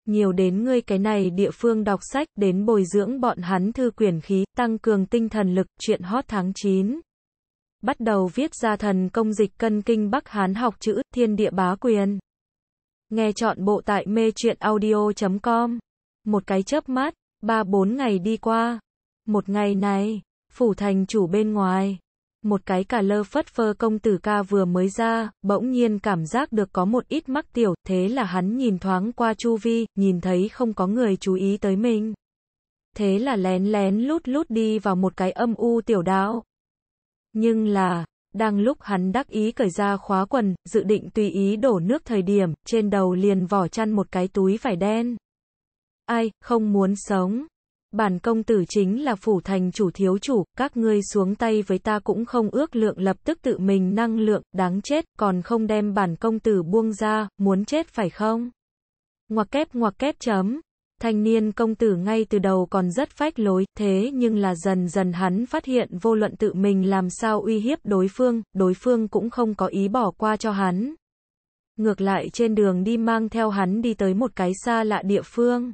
nhiều đến ngươi cái này địa phương đọc sách, đến bồi dưỡng bọn hắn thư quyển khí, tăng cường tinh thần lực, chuyện hot tháng 9. Bắt đầu viết ra thần công dịch cân kinh Bắc Hán học chữ, thiên địa bá quyền. Nghe chọn bộ tại mê truyện audio.com. Một cái chớp mắt, ba bốn ngày đi qua. Một ngày này, phủ thành chủ bên ngoài một cái cà lơ phất phơ công tử ca vừa mới ra, bỗng nhiên cảm giác được có một ít mắc tiểu, thế là hắn nhìn thoáng qua chu vi, nhìn thấy không có người chú ý tới mình. Thế là lén lén lút lút đi vào một cái âm u tiểu đạo. Nhưng là, đang lúc hắn đắc ý cởi ra khóa quần, dự định tùy ý đổ nước thời điểm, trên đầu liền vỏ chăn một cái túi vải đen. Ai, không muốn sống. Bản công tử chính là phủ thành chủ thiếu chủ, các ngươi xuống tay với ta cũng không ước lượng lập tức tự mình năng lượng, đáng chết, còn không đem bản công tử buông ra, muốn chết phải không? Ngoặc kép ngoặc kép chấm. Thanh niên công tử ngay từ đầu còn rất phách lối, thế nhưng là dần dần hắn phát hiện vô luận tự mình làm sao uy hiếp đối phương, đối phương cũng không có ý bỏ qua cho hắn. Ngược lại trên đường đi mang theo hắn đi tới một cái xa lạ địa phương.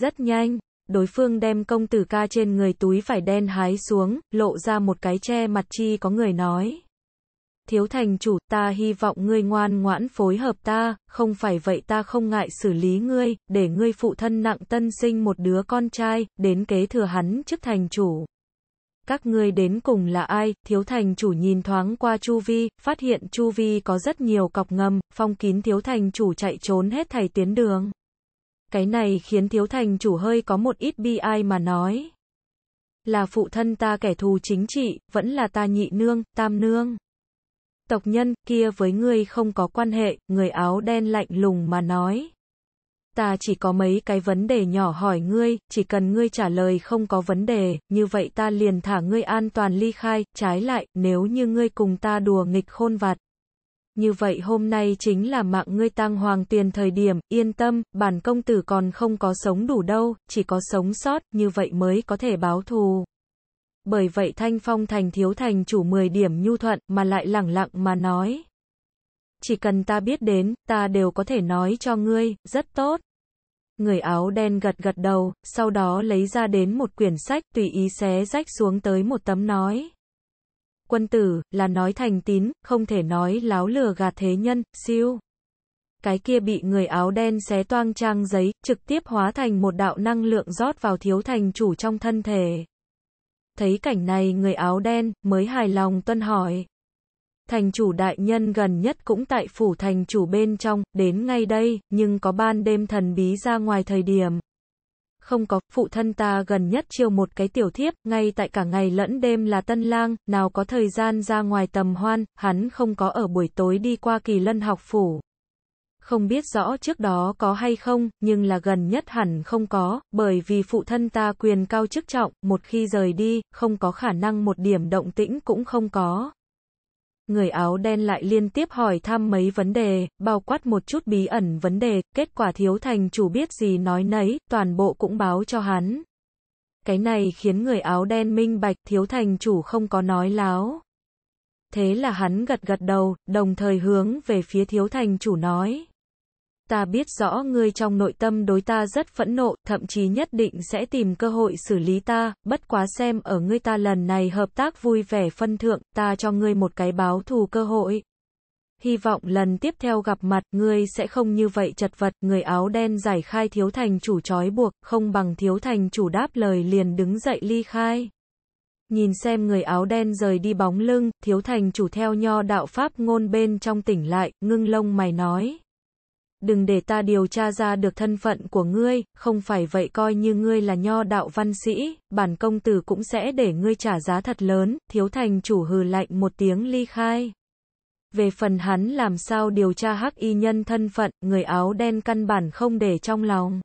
Rất nhanh, đối phương đem công tử ca trên người túi phải đen hái xuống, lộ ra một cái che mặt chi có người nói. Thiếu thành chủ, ta hy vọng ngươi ngoan ngoãn phối hợp ta, không phải vậy ta không ngại xử lý ngươi, để ngươi phụ thân nặng tân sinh một đứa con trai, đến kế thừa hắn chức thành chủ. Các ngươi đến cùng là ai? Thiếu thành chủ nhìn thoáng qua chu vi, phát hiện chu vi có rất nhiều cọc ngầm, phong kín thiếu thành chủ chạy trốn hết thầy tiến đường. Cái này khiến thiếu thành chủ hơi có một ít bi ai mà nói. Là phụ thân ta kẻ thù chính trị, vẫn là ta nhị nương, tam nương. Tộc nhân kia với ngươi không có quan hệ, người áo đen lạnh lùng mà nói. Ta chỉ có mấy cái vấn đề nhỏ hỏi ngươi, chỉ cần ngươi trả lời không có vấn đề, như vậy ta liền thả ngươi an toàn ly khai, trái lại, nếu như ngươi cùng ta đùa nghịch khôn vặt, như vậy hôm nay chính là mạng ngươi tăng hoàng tiền thời điểm, yên tâm, bản công tử còn không có sống đủ đâu, chỉ có sống sót, như vậy mới có thể báo thù. Bởi vậy Thanh Phong thành thiếu thành chủ 10 điểm nhu thuận, mà lại lẳng lặng mà nói. Chỉ cần ta biết đến, ta đều có thể nói cho ngươi, rất tốt. Người áo đen gật gật đầu, sau đó lấy ra đến một quyển sách tùy ý xé rách xuống tới một tấm nói quân tử, là nói thành tín, không thể nói láo lừa gạt thế nhân, siêu. Cái kia bị người áo đen xé toang trang giấy, trực tiếp hóa thành một đạo năng lượng rót vào thiếu thành chủ trong thân thể. Thấy cảnh này người áo đen, mới hài lòng tuân hỏi. Thành chủ đại nhân gần nhất cũng tại phủ thành chủ bên trong, đến ngay đây, nhưng có ban đêm thần bí ra ngoài thời điểm, không có, phụ thân ta gần nhất chiều một cái tiểu thiếp, ngay tại cả ngày lẫn đêm là tân lang, nào có thời gian ra ngoài tầm hoan, hắn không có ở buổi tối đi qua kỳ lân học phủ. Không biết rõ trước đó có hay không, nhưng là gần nhất hẳn không có, bởi vì phụ thân ta quyền cao chức trọng, một khi rời đi, không có khả năng một điểm động tĩnh cũng không có người áo đen lại liên tiếp hỏi thăm mấy vấn đề, bao quát một chút bí ẩn vấn đề, kết quả thiếu thành chủ biết gì nói nấy, toàn bộ cũng báo cho hắn. Cái này khiến người áo đen minh bạch thiếu thành chủ không có nói láo. Thế là hắn gật gật đầu, đồng thời hướng về phía thiếu thành chủ nói ta biết rõ ngươi trong nội tâm đối ta rất phẫn nộ, thậm chí nhất định sẽ tìm cơ hội xử lý ta, bất quá xem ở ngươi ta lần này hợp tác vui vẻ phân thượng, ta cho ngươi một cái báo thù cơ hội. Hy vọng lần tiếp theo gặp mặt, ngươi sẽ không như vậy chật vật, người áo đen giải khai thiếu thành chủ trói buộc, không bằng thiếu thành chủ đáp lời liền đứng dậy ly khai. Nhìn xem người áo đen rời đi bóng lưng, thiếu thành chủ theo nho đạo pháp ngôn bên trong tỉnh lại, ngưng lông mày nói đừng để ta điều tra ra được thân phận của ngươi, không phải vậy coi như ngươi là nho đạo văn sĩ, bản công tử cũng sẽ để ngươi trả giá thật lớn, thiếu thành chủ hừ lạnh một tiếng ly khai. Về phần hắn làm sao điều tra hắc y nhân thân phận, người áo đen căn bản không để trong lòng.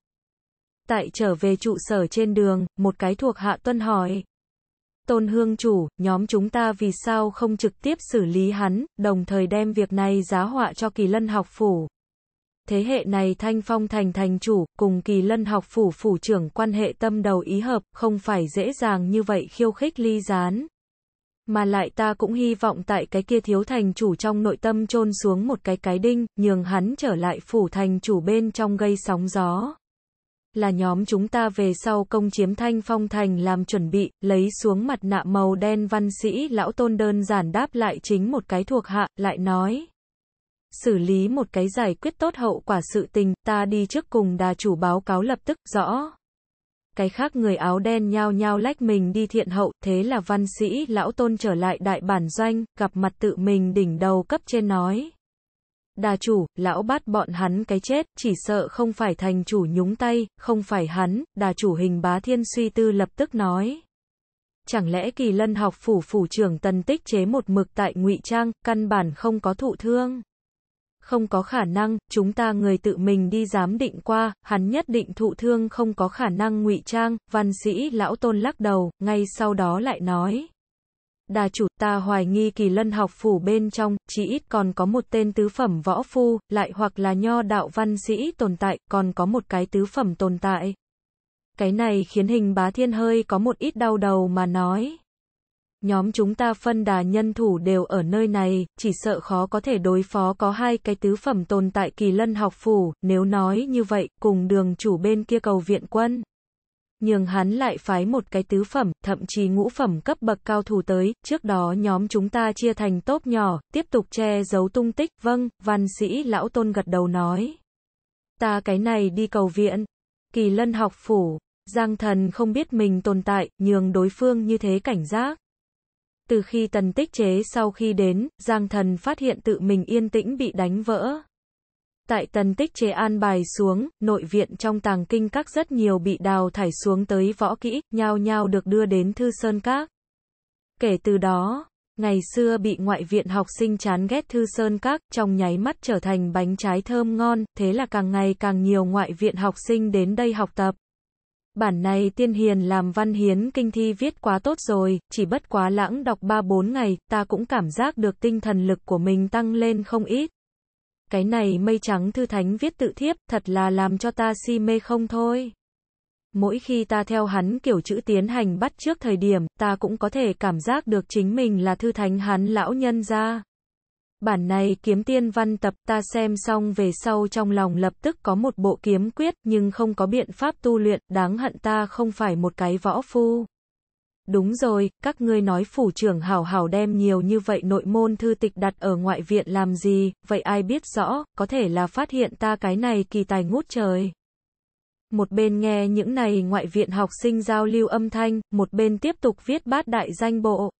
Tại trở về trụ sở trên đường, một cái thuộc hạ tuân hỏi. Tôn Hương Chủ, nhóm chúng ta vì sao không trực tiếp xử lý hắn, đồng thời đem việc này giá họa cho kỳ lân học phủ thế hệ này Thanh Phong thành thành chủ, cùng kỳ lân học phủ phủ trưởng quan hệ tâm đầu ý hợp, không phải dễ dàng như vậy khiêu khích ly gián. Mà lại ta cũng hy vọng tại cái kia thiếu thành chủ trong nội tâm chôn xuống một cái cái đinh, nhường hắn trở lại phủ thành chủ bên trong gây sóng gió. Là nhóm chúng ta về sau công chiếm thanh phong thành làm chuẩn bị, lấy xuống mặt nạ màu đen văn sĩ lão tôn đơn giản đáp lại chính một cái thuộc hạ, lại nói xử lý một cái giải quyết tốt hậu quả sự tình, ta đi trước cùng đà chủ báo cáo lập tức, rõ. Cái khác người áo đen nhao nhao lách mình đi thiện hậu, thế là văn sĩ lão tôn trở lại đại bản doanh, gặp mặt tự mình đỉnh đầu cấp trên nói. Đà chủ, lão bắt bọn hắn cái chết, chỉ sợ không phải thành chủ nhúng tay, không phải hắn, đà chủ hình bá thiên suy tư lập tức nói. Chẳng lẽ kỳ lân học phủ phủ trưởng tần tích chế một mực tại ngụy trang, căn bản không có thụ thương? không có khả năng, chúng ta người tự mình đi giám định qua, hắn nhất định thụ thương không có khả năng ngụy trang, văn sĩ lão tôn lắc đầu, ngay sau đó lại nói. Đà chủ ta hoài nghi kỳ lân học phủ bên trong, chỉ ít còn có một tên tứ phẩm võ phu, lại hoặc là nho đạo văn sĩ tồn tại, còn có một cái tứ phẩm tồn tại. Cái này khiến hình bá thiên hơi có một ít đau đầu mà nói. Nhóm chúng ta phân đà nhân thủ đều ở nơi này, chỉ sợ khó có thể đối phó có hai cái tứ phẩm tồn tại kỳ lân học phủ, nếu nói như vậy, cùng đường chủ bên kia cầu viện quân. Nhưng hắn lại phái một cái tứ phẩm, thậm chí ngũ phẩm cấp bậc cao thủ tới, trước đó nhóm chúng ta chia thành tốp nhỏ, tiếp tục che giấu tung tích, vâng, văn sĩ lão tôn gật đầu nói. Ta cái này đi cầu viện, kỳ lân học phủ, Giang thần không biết mình tồn tại, nhường đối phương như thế cảnh giác. Từ khi tần tích chế sau khi đến, Giang Thần phát hiện tự mình yên tĩnh bị đánh vỡ. Tại tần tích chế an bài xuống, nội viện trong tàng kinh các rất nhiều bị đào thải xuống tới võ kỹ, nhau nhau được đưa đến thư sơn các. Kể từ đó, ngày xưa bị ngoại viện học sinh chán ghét thư sơn các, trong nháy mắt trở thành bánh trái thơm ngon, thế là càng ngày càng nhiều ngoại viện học sinh đến đây học tập. Bản này tiên hiền làm văn hiến kinh thi viết quá tốt rồi, chỉ bất quá lãng đọc 3-4 ngày, ta cũng cảm giác được tinh thần lực của mình tăng lên không ít. Cái này mây trắng thư thánh viết tự thiếp, thật là làm cho ta si mê không thôi. Mỗi khi ta theo hắn kiểu chữ tiến hành bắt trước thời điểm, ta cũng có thể cảm giác được chính mình là thư thánh hắn lão nhân ra. Bản này kiếm tiên văn tập ta xem xong về sau trong lòng lập tức có một bộ kiếm quyết nhưng không có biện pháp tu luyện, đáng hận ta không phải một cái võ phu. Đúng rồi, các ngươi nói phủ trưởng hảo hảo đem nhiều như vậy nội môn thư tịch đặt ở ngoại viện làm gì, vậy ai biết rõ, có thể là phát hiện ta cái này kỳ tài ngút trời. Một bên nghe những này ngoại viện học sinh giao lưu âm thanh, một bên tiếp tục viết bát đại danh bộ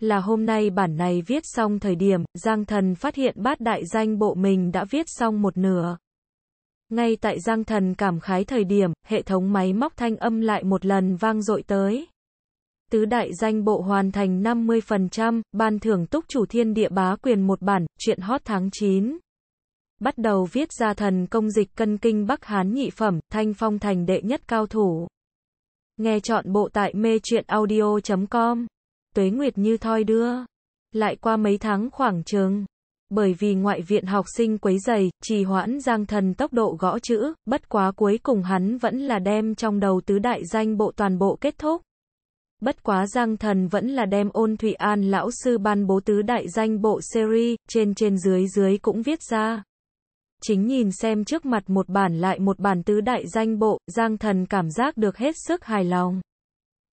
là hôm nay bản này viết xong thời điểm, Giang Thần phát hiện bát đại danh bộ mình đã viết xong một nửa. Ngay tại Giang Thần cảm khái thời điểm, hệ thống máy móc thanh âm lại một lần vang dội tới. Tứ đại danh bộ hoàn thành 50%, ban thưởng túc chủ thiên địa bá quyền một bản, chuyện hot tháng 9. Bắt đầu viết ra thần công dịch cân kinh Bắc Hán nhị phẩm, thanh phong thành đệ nhất cao thủ. Nghe chọn bộ tại mê chuyện audio.com tuế nguyệt như thoi đưa. Lại qua mấy tháng khoảng trường. Bởi vì ngoại viện học sinh quấy dày, trì hoãn giang thần tốc độ gõ chữ, bất quá cuối cùng hắn vẫn là đem trong đầu tứ đại danh bộ toàn bộ kết thúc. Bất quá giang thần vẫn là đem ôn Thụy An lão sư ban bố tứ đại danh bộ series, trên trên dưới dưới cũng viết ra. Chính nhìn xem trước mặt một bản lại một bản tứ đại danh bộ, giang thần cảm giác được hết sức hài lòng.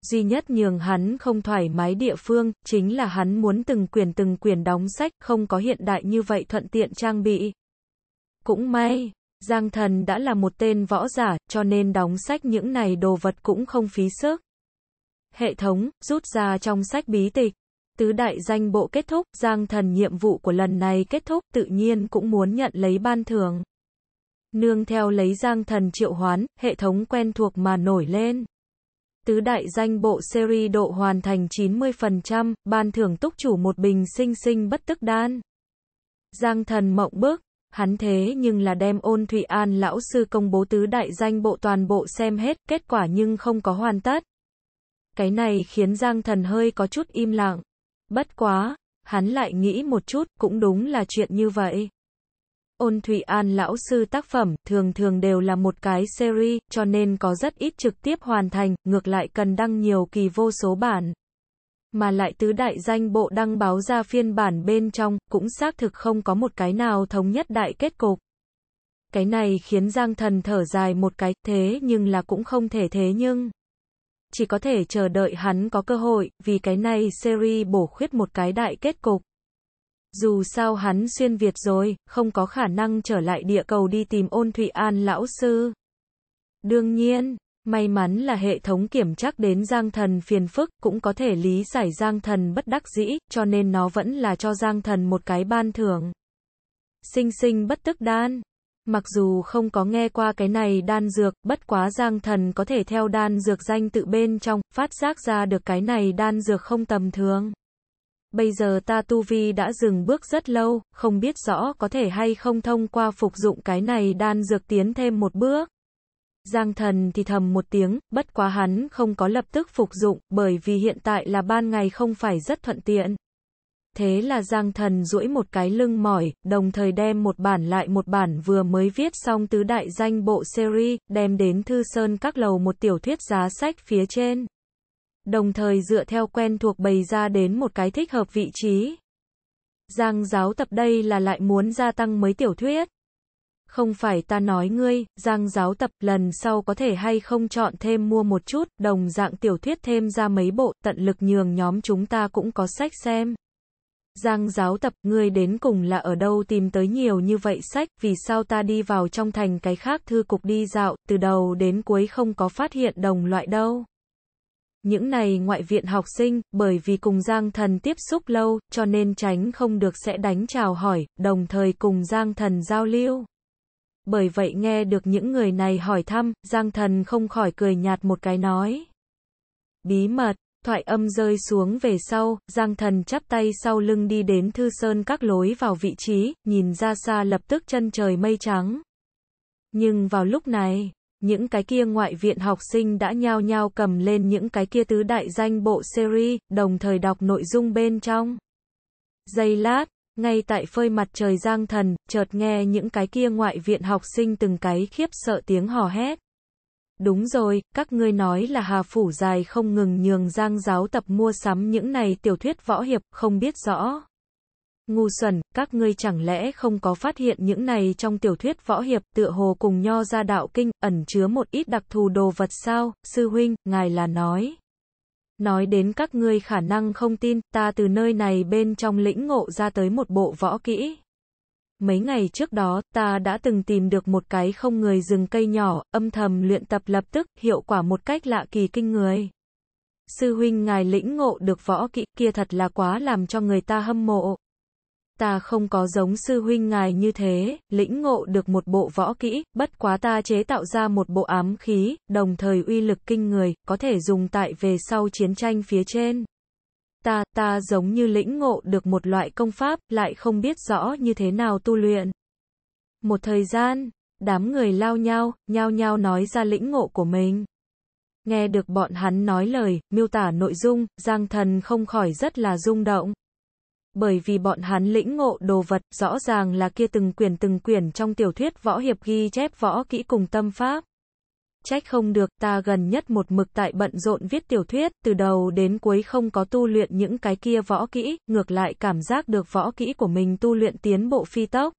Duy nhất nhường hắn không thoải mái địa phương, chính là hắn muốn từng quyền từng quyền đóng sách, không có hiện đại như vậy thuận tiện trang bị. Cũng may, Giang Thần đã là một tên võ giả, cho nên đóng sách những này đồ vật cũng không phí sức. Hệ thống, rút ra trong sách bí tịch. Tứ đại danh bộ kết thúc, Giang Thần nhiệm vụ của lần này kết thúc, tự nhiên cũng muốn nhận lấy ban thưởng. Nương theo lấy Giang Thần triệu hoán, hệ thống quen thuộc mà nổi lên. Tứ đại danh bộ series độ hoàn thành 90%, ban thưởng túc chủ một bình sinh sinh bất tức đan. Giang thần mộng bước, hắn thế nhưng là đem ôn Thụy An lão sư công bố tứ đại danh bộ toàn bộ xem hết, kết quả nhưng không có hoàn tất. Cái này khiến Giang thần hơi có chút im lặng. Bất quá, hắn lại nghĩ một chút, cũng đúng là chuyện như vậy. Ôn Thụy An lão sư tác phẩm, thường thường đều là một cái series, cho nên có rất ít trực tiếp hoàn thành, ngược lại cần đăng nhiều kỳ vô số bản. Mà lại tứ đại danh bộ đăng báo ra phiên bản bên trong, cũng xác thực không có một cái nào thống nhất đại kết cục. Cái này khiến Giang Thần thở dài một cái, thế nhưng là cũng không thể thế nhưng. Chỉ có thể chờ đợi hắn có cơ hội, vì cái này series bổ khuyết một cái đại kết cục. Dù sao hắn xuyên Việt rồi, không có khả năng trở lại địa cầu đi tìm ôn Thụy An lão sư. Đương nhiên, may mắn là hệ thống kiểm chắc đến Giang Thần phiền phức, cũng có thể lý giải Giang Thần bất đắc dĩ, cho nên nó vẫn là cho Giang Thần một cái ban thưởng. Sinh sinh bất tức đan. Mặc dù không có nghe qua cái này đan dược, bất quá Giang Thần có thể theo đan dược danh tự bên trong, phát giác ra được cái này đan dược không tầm thường. Bây giờ ta tu vi đã dừng bước rất lâu, không biết rõ có thể hay không thông qua phục dụng cái này đan dược tiến thêm một bước. Giang thần thì thầm một tiếng, bất quá hắn không có lập tức phục dụng, bởi vì hiện tại là ban ngày không phải rất thuận tiện. Thế là Giang thần duỗi một cái lưng mỏi, đồng thời đem một bản lại một bản vừa mới viết xong tứ đại danh bộ series, đem đến thư sơn các lầu một tiểu thuyết giá sách phía trên đồng thời dựa theo quen thuộc bày ra đến một cái thích hợp vị trí. Giang giáo tập đây là lại muốn gia tăng mới tiểu thuyết. Không phải ta nói ngươi, giang giáo tập lần sau có thể hay không chọn thêm mua một chút, đồng dạng tiểu thuyết thêm ra mấy bộ, tận lực nhường nhóm chúng ta cũng có sách xem. Giang giáo tập, ngươi đến cùng là ở đâu tìm tới nhiều như vậy sách, vì sao ta đi vào trong thành cái khác thư cục đi dạo, từ đầu đến cuối không có phát hiện đồng loại đâu những này ngoại viện học sinh, bởi vì cùng Giang Thần tiếp xúc lâu, cho nên tránh không được sẽ đánh chào hỏi, đồng thời cùng Giang Thần giao lưu. Bởi vậy nghe được những người này hỏi thăm, Giang Thần không khỏi cười nhạt một cái nói. Bí mật, thoại âm rơi xuống về sau, Giang Thần chắp tay sau lưng đi đến Thư Sơn các lối vào vị trí, nhìn ra xa lập tức chân trời mây trắng. Nhưng vào lúc này, những cái kia ngoại viện học sinh đã nhao nhao cầm lên những cái kia tứ đại danh bộ series, đồng thời đọc nội dung bên trong. Giây lát, ngay tại phơi mặt trời giang thần, chợt nghe những cái kia ngoại viện học sinh từng cái khiếp sợ tiếng hò hét. Đúng rồi, các ngươi nói là Hà Phủ dài không ngừng nhường Giang giáo tập mua sắm những này tiểu thuyết võ hiệp, không biết rõ ngu xuẩn, các ngươi chẳng lẽ không có phát hiện những này trong tiểu thuyết võ hiệp tựa hồ cùng nho ra đạo kinh, ẩn chứa một ít đặc thù đồ vật sao, sư huynh, ngài là nói. Nói đến các ngươi khả năng không tin, ta từ nơi này bên trong lĩnh ngộ ra tới một bộ võ kỹ. Mấy ngày trước đó, ta đã từng tìm được một cái không người rừng cây nhỏ, âm thầm luyện tập lập tức, hiệu quả một cách lạ kỳ kinh người. Sư huynh ngài lĩnh ngộ được võ kỹ kia thật là quá làm cho người ta hâm mộ ta không có giống sư huynh ngài như thế, lĩnh ngộ được một bộ võ kỹ, bất quá ta chế tạo ra một bộ ám khí, đồng thời uy lực kinh người, có thể dùng tại về sau chiến tranh phía trên. Ta, ta giống như lĩnh ngộ được một loại công pháp, lại không biết rõ như thế nào tu luyện. Một thời gian, đám người lao nhau, nhao nhao nói ra lĩnh ngộ của mình. Nghe được bọn hắn nói lời, miêu tả nội dung, Giang Thần không khỏi rất là rung động bởi vì bọn hắn lĩnh ngộ đồ vật, rõ ràng là kia từng quyển từng quyển trong tiểu thuyết võ hiệp ghi chép võ kỹ cùng tâm pháp. Trách không được, ta gần nhất một mực tại bận rộn viết tiểu thuyết, từ đầu đến cuối không có tu luyện những cái kia võ kỹ, ngược lại cảm giác được võ kỹ của mình tu luyện tiến bộ phi tốc.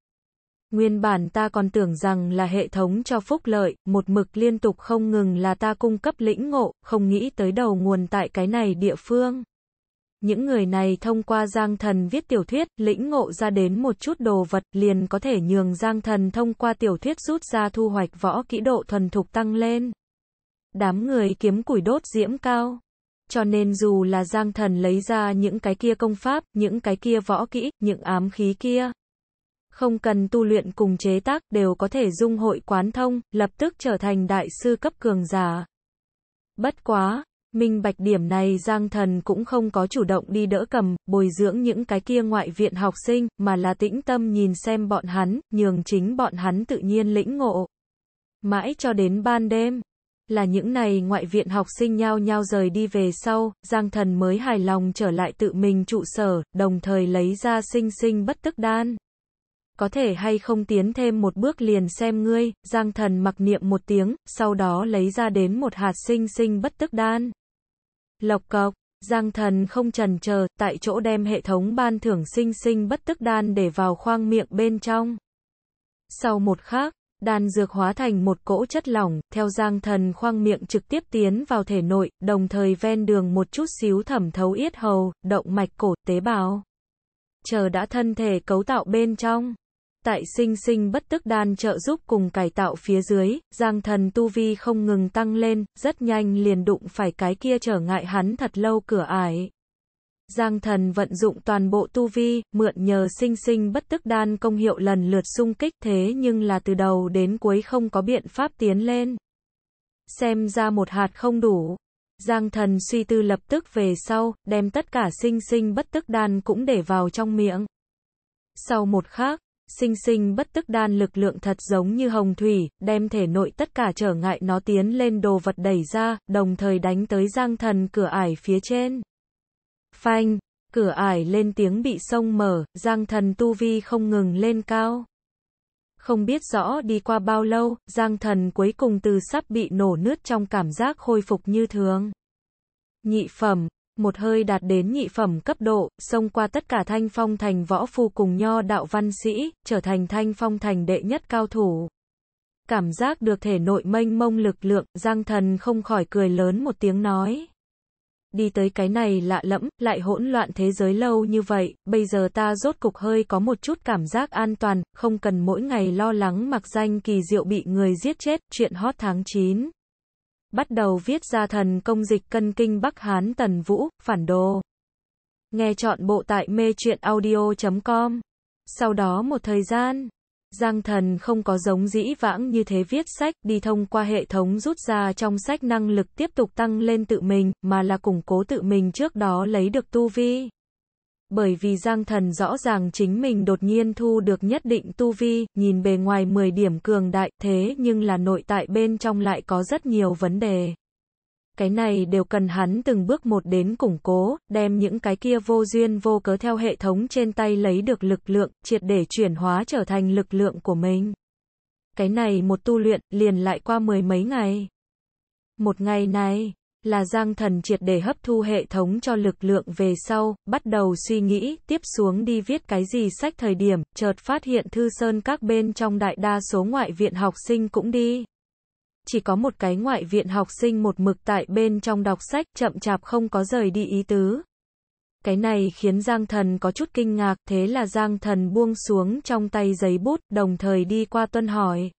Nguyên bản ta còn tưởng rằng là hệ thống cho phúc lợi, một mực liên tục không ngừng là ta cung cấp lĩnh ngộ, không nghĩ tới đầu nguồn tại cái này địa phương những người này thông qua Giang Thần viết tiểu thuyết, lĩnh ngộ ra đến một chút đồ vật, liền có thể nhường Giang Thần thông qua tiểu thuyết rút ra thu hoạch võ kỹ độ thuần thục tăng lên. Đám người kiếm củi đốt diễm cao. Cho nên dù là Giang Thần lấy ra những cái kia công pháp, những cái kia võ kỹ, những ám khí kia, không cần tu luyện cùng chế tác, đều có thể dung hội quán thông, lập tức trở thành đại sư cấp cường giả. Bất quá, Minh bạch điểm này Giang Thần cũng không có chủ động đi đỡ cầm, bồi dưỡng những cái kia ngoại viện học sinh, mà là tĩnh tâm nhìn xem bọn hắn, nhường chính bọn hắn tự nhiên lĩnh ngộ. Mãi cho đến ban đêm, là những này ngoại viện học sinh nhao nhao rời đi về sau, Giang Thần mới hài lòng trở lại tự mình trụ sở, đồng thời lấy ra sinh sinh bất tức đan. Có thể hay không tiến thêm một bước liền xem ngươi, Giang Thần mặc niệm một tiếng, sau đó lấy ra đến một hạt sinh sinh bất tức đan lộc cọc. Giang thần không trần chờ, tại chỗ đem hệ thống ban thưởng sinh sinh bất tức đan để vào khoang miệng bên trong. Sau một khắc, đan dược hóa thành một cỗ chất lỏng, theo giang thần khoang miệng trực tiếp tiến vào thể nội, đồng thời ven đường một chút xíu thẩm thấu yết hầu, động mạch cổ, tế bào. Chờ đã thân thể cấu tạo bên trong tại sinh sinh bất tức đan trợ giúp cùng cải tạo phía dưới, giang thần tu vi không ngừng tăng lên, rất nhanh liền đụng phải cái kia trở ngại hắn thật lâu cửa ải. Giang thần vận dụng toàn bộ tu vi, mượn nhờ sinh sinh bất tức đan công hiệu lần lượt xung kích thế nhưng là từ đầu đến cuối không có biện pháp tiến lên. Xem ra một hạt không đủ. Giang thần suy tư lập tức về sau, đem tất cả sinh sinh bất tức đan cũng để vào trong miệng. Sau một khắc sinh sinh bất tức đan lực lượng thật giống như hồng thủy, đem thể nội tất cả trở ngại nó tiến lên đồ vật đẩy ra, đồng thời đánh tới giang thần cửa ải phía trên. Phanh, cửa ải lên tiếng bị sông mở, giang thần tu vi không ngừng lên cao. Không biết rõ đi qua bao lâu, giang thần cuối cùng từ sắp bị nổ nứt trong cảm giác khôi phục như thường. Nhị phẩm, một hơi đạt đến nhị phẩm cấp độ, xông qua tất cả thanh phong thành võ phu cùng nho đạo văn sĩ, trở thành thanh phong thành đệ nhất cao thủ. Cảm giác được thể nội mênh mông lực lượng, Giang Thần không khỏi cười lớn một tiếng nói. Đi tới cái này lạ lẫm, lại hỗn loạn thế giới lâu như vậy, bây giờ ta rốt cục hơi có một chút cảm giác an toàn, không cần mỗi ngày lo lắng mặc danh kỳ diệu bị người giết chết, chuyện hot tháng 9 bắt đầu viết ra thần công dịch cân kinh Bắc Hán Tần Vũ, phản đồ. Nghe chọn bộ tại mê truyện audio.com. Sau đó một thời gian, Giang Thần không có giống dĩ vãng như thế viết sách, đi thông qua hệ thống rút ra trong sách năng lực tiếp tục tăng lên tự mình, mà là củng cố tự mình trước đó lấy được tu vi bởi vì Giang Thần rõ ràng chính mình đột nhiên thu được nhất định tu vi, nhìn bề ngoài 10 điểm cường đại, thế nhưng là nội tại bên trong lại có rất nhiều vấn đề. Cái này đều cần hắn từng bước một đến củng cố, đem những cái kia vô duyên vô cớ theo hệ thống trên tay lấy được lực lượng, triệt để chuyển hóa trở thành lực lượng của mình. Cái này một tu luyện, liền lại qua mười mấy ngày. Một ngày này, là Giang Thần triệt để hấp thu hệ thống cho lực lượng về sau, bắt đầu suy nghĩ, tiếp xuống đi viết cái gì sách thời điểm, chợt phát hiện thư sơn các bên trong đại đa số ngoại viện học sinh cũng đi. Chỉ có một cái ngoại viện học sinh một mực tại bên trong đọc sách, chậm chạp không có rời đi ý tứ. Cái này khiến Giang Thần có chút kinh ngạc, thế là Giang Thần buông xuống trong tay giấy bút, đồng thời đi qua tuân hỏi.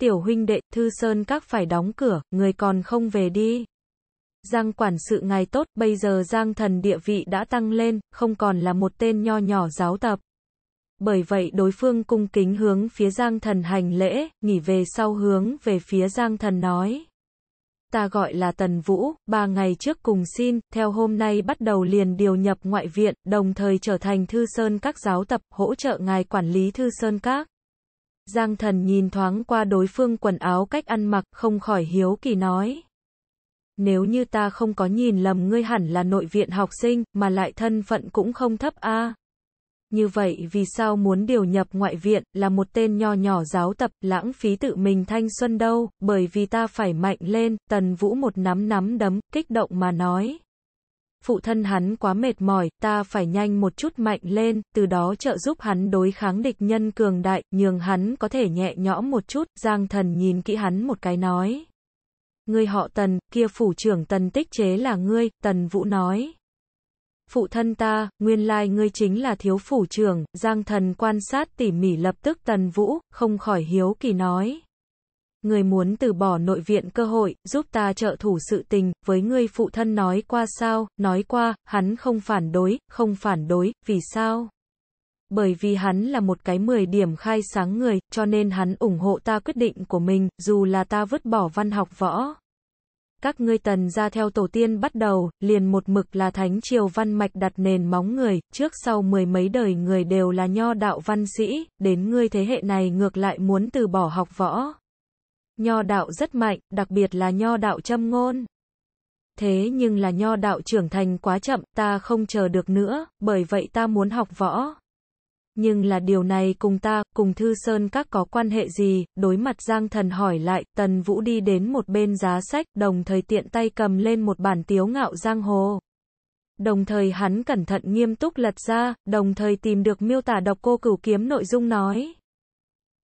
Tiểu huynh đệ, Thư Sơn các phải đóng cửa, người còn không về đi. Giang quản sự ngài tốt, bây giờ Giang thần địa vị đã tăng lên, không còn là một tên nho nhỏ giáo tập. Bởi vậy đối phương cung kính hướng phía Giang thần hành lễ, nghỉ về sau hướng về phía Giang thần nói. Ta gọi là Tần Vũ, ba ngày trước cùng xin, theo hôm nay bắt đầu liền điều nhập ngoại viện, đồng thời trở thành thư sơn các giáo tập, hỗ trợ ngài quản lý thư sơn các. Giang thần nhìn thoáng qua đối phương quần áo cách ăn mặc, không khỏi hiếu kỳ nói nếu như ta không có nhìn lầm ngươi hẳn là nội viện học sinh, mà lại thân phận cũng không thấp a. Như vậy vì sao muốn điều nhập ngoại viện, là một tên nho nhỏ giáo tập, lãng phí tự mình thanh xuân đâu, bởi vì ta phải mạnh lên, tần vũ một nắm nắm đấm, kích động mà nói. Phụ thân hắn quá mệt mỏi, ta phải nhanh một chút mạnh lên, từ đó trợ giúp hắn đối kháng địch nhân cường đại, nhường hắn có thể nhẹ nhõm một chút, giang thần nhìn kỹ hắn một cái nói. Ngươi họ Tần, kia phủ trưởng Tần tích chế là ngươi, Tần Vũ nói. Phụ thân ta, nguyên lai ngươi chính là thiếu phủ trưởng, Giang thần quan sát tỉ mỉ lập tức Tần Vũ, không khỏi hiếu kỳ nói. Ngươi muốn từ bỏ nội viện cơ hội, giúp ta trợ thủ sự tình, với ngươi phụ thân nói qua sao, nói qua, hắn không phản đối, không phản đối, vì sao? bởi vì hắn là một cái 10 điểm khai sáng người, cho nên hắn ủng hộ ta quyết định của mình, dù là ta vứt bỏ văn học võ. Các ngươi tần ra theo tổ tiên bắt đầu, liền một mực là thánh triều văn mạch đặt nền móng người, trước sau mười mấy đời người đều là nho đạo văn sĩ, đến ngươi thế hệ này ngược lại muốn từ bỏ học võ. Nho đạo rất mạnh, đặc biệt là nho đạo châm ngôn thế nhưng là nho đạo trưởng thành quá chậm, ta không chờ được nữa, bởi vậy ta muốn học võ nhưng là điều này cùng ta, cùng Thư Sơn các có quan hệ gì, đối mặt Giang Thần hỏi lại, Tần Vũ đi đến một bên giá sách, đồng thời tiện tay cầm lên một bản tiếu ngạo Giang Hồ. Đồng thời hắn cẩn thận nghiêm túc lật ra, đồng thời tìm được miêu tả đọc cô cửu kiếm nội dung nói.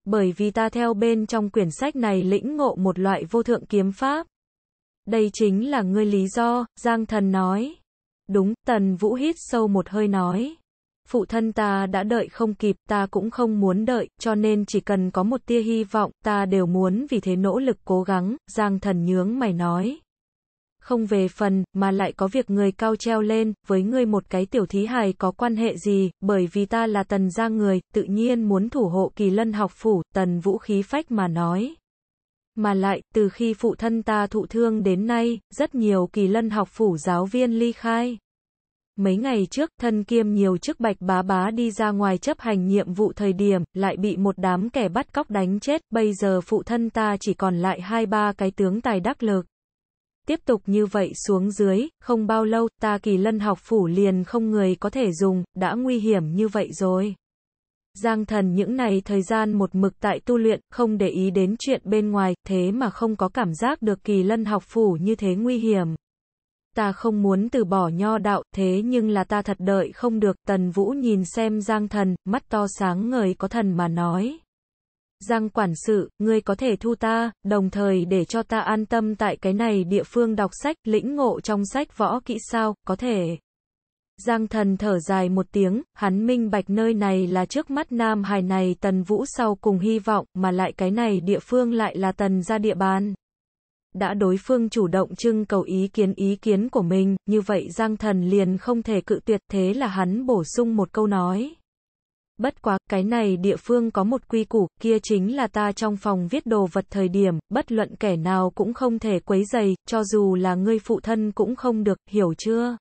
Bởi vì ta theo bên trong quyển sách này lĩnh ngộ một loại vô thượng kiếm pháp. Đây chính là ngươi lý do, Giang Thần nói. Đúng, Tần Vũ hít sâu một hơi nói phụ thân ta đã đợi không kịp, ta cũng không muốn đợi, cho nên chỉ cần có một tia hy vọng, ta đều muốn vì thế nỗ lực cố gắng, Giang thần nhướng mày nói. Không về phần, mà lại có việc người cao treo lên, với ngươi một cái tiểu thí hài có quan hệ gì, bởi vì ta là tần gia người, tự nhiên muốn thủ hộ kỳ lân học phủ, tần vũ khí phách mà nói. Mà lại, từ khi phụ thân ta thụ thương đến nay, rất nhiều kỳ lân học phủ giáo viên ly khai. Mấy ngày trước, thân kiêm nhiều chức bạch bá bá đi ra ngoài chấp hành nhiệm vụ thời điểm, lại bị một đám kẻ bắt cóc đánh chết, bây giờ phụ thân ta chỉ còn lại hai ba cái tướng tài đắc lực. Tiếp tục như vậy xuống dưới, không bao lâu, ta kỳ lân học phủ liền không người có thể dùng, đã nguy hiểm như vậy rồi. Giang thần những này thời gian một mực tại tu luyện, không để ý đến chuyện bên ngoài, thế mà không có cảm giác được kỳ lân học phủ như thế nguy hiểm ta không muốn từ bỏ nho đạo, thế nhưng là ta thật đợi không được, tần vũ nhìn xem giang thần, mắt to sáng ngời có thần mà nói. Giang quản sự, ngươi có thể thu ta, đồng thời để cho ta an tâm tại cái này địa phương đọc sách, lĩnh ngộ trong sách võ kỹ sao, có thể. Giang thần thở dài một tiếng, hắn minh bạch nơi này là trước mắt Nam Hải này tần vũ sau cùng hy vọng, mà lại cái này địa phương lại là tần ra địa bàn đã đối phương chủ động trưng cầu ý kiến ý kiến của mình, như vậy Giang Thần liền không thể cự tuyệt, thế là hắn bổ sung một câu nói. Bất quá, cái này địa phương có một quy củ, kia chính là ta trong phòng viết đồ vật thời điểm, bất luận kẻ nào cũng không thể quấy dày, cho dù là ngươi phụ thân cũng không được, hiểu chưa?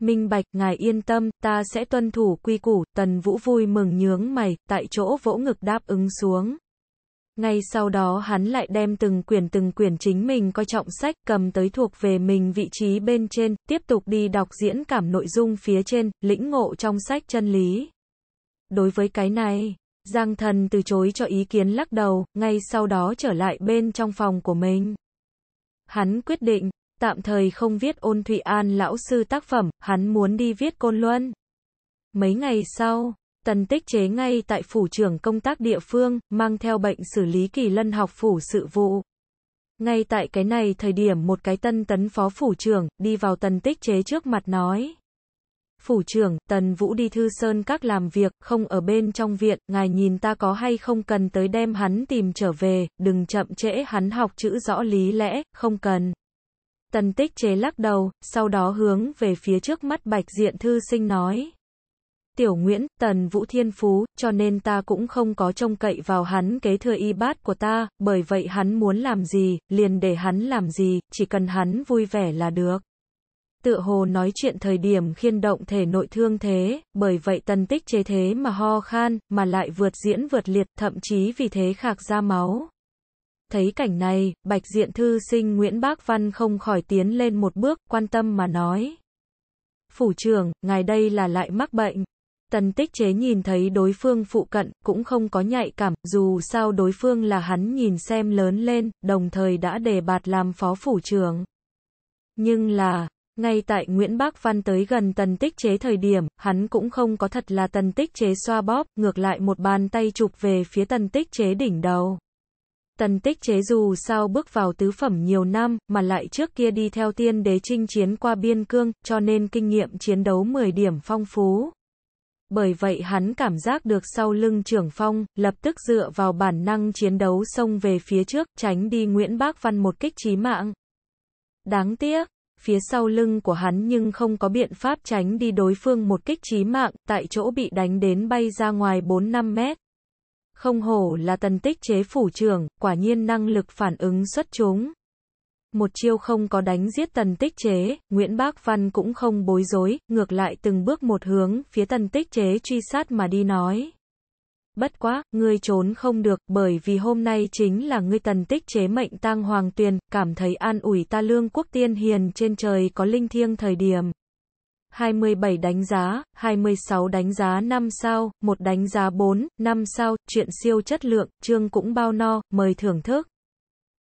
Minh Bạch, ngài yên tâm, ta sẽ tuân thủ quy củ, Tần Vũ vui mừng nhướng mày, tại chỗ vỗ ngực đáp ứng xuống. Ngay sau đó hắn lại đem từng quyển từng quyển chính mình coi trọng sách cầm tới thuộc về mình vị trí bên trên, tiếp tục đi đọc diễn cảm nội dung phía trên, lĩnh ngộ trong sách chân lý. Đối với cái này, Giang thần từ chối cho ý kiến lắc đầu, ngay sau đó trở lại bên trong phòng của mình. Hắn quyết định, tạm thời không viết ôn Thụy An lão sư tác phẩm, hắn muốn đi viết Côn Luân. Mấy ngày sau, Tần Tích Chế ngay tại phủ trưởng công tác địa phương, mang theo bệnh xử lý kỳ lân học phủ sự vụ. Ngay tại cái này thời điểm một cái tân tấn phó phủ trưởng, đi vào Tần Tích Chế trước mặt nói. Phủ trưởng, Tần Vũ đi thư sơn các làm việc, không ở bên trong viện, ngài nhìn ta có hay không cần tới đem hắn tìm trở về, đừng chậm trễ hắn học chữ rõ lý lẽ, không cần. Tần Tích Chế lắc đầu, sau đó hướng về phía trước mắt bạch diện thư sinh nói. Tiểu Nguyễn, Tần Vũ Thiên Phú, cho nên ta cũng không có trông cậy vào hắn kế thừa y bát của ta, bởi vậy hắn muốn làm gì, liền để hắn làm gì, chỉ cần hắn vui vẻ là được. Tựa hồ nói chuyện thời điểm khiên động thể nội thương thế, bởi vậy tần tích chế thế mà ho khan, mà lại vượt diễn vượt liệt, thậm chí vì thế khạc ra máu. Thấy cảnh này, bạch diện thư sinh Nguyễn Bác Văn không khỏi tiến lên một bước, quan tâm mà nói. Phủ trưởng, ngài đây là lại mắc bệnh. Tần tích chế nhìn thấy đối phương phụ cận, cũng không có nhạy cảm, dù sao đối phương là hắn nhìn xem lớn lên, đồng thời đã đề bạt làm phó phủ trưởng. Nhưng là, ngay tại Nguyễn Bác Văn tới gần tần tích chế thời điểm, hắn cũng không có thật là tần tích chế xoa bóp, ngược lại một bàn tay chụp về phía tần tích chế đỉnh đầu. Tần tích chế dù sao bước vào tứ phẩm nhiều năm, mà lại trước kia đi theo tiên đế chinh chiến qua biên cương, cho nên kinh nghiệm chiến đấu 10 điểm phong phú bởi vậy hắn cảm giác được sau lưng trưởng phong, lập tức dựa vào bản năng chiến đấu xông về phía trước, tránh đi Nguyễn Bác Văn một kích chí mạng. Đáng tiếc, phía sau lưng của hắn nhưng không có biện pháp tránh đi đối phương một kích chí mạng, tại chỗ bị đánh đến bay ra ngoài 4-5 mét. Không hổ là tần tích chế phủ trưởng, quả nhiên năng lực phản ứng xuất chúng một chiêu không có đánh giết tần tích chế, Nguyễn Bác Văn cũng không bối rối, ngược lại từng bước một hướng, phía tần tích chế truy sát mà đi nói. Bất quá, ngươi trốn không được, bởi vì hôm nay chính là ngươi tần tích chế mệnh tang hoàng tuyền, cảm thấy an ủi ta lương quốc tiên hiền trên trời có linh thiêng thời điểm. 27 đánh giá, 26 đánh giá 5 sao, 1 đánh giá 4, 5 sao, chuyện siêu chất lượng, chương cũng bao no, mời thưởng thức.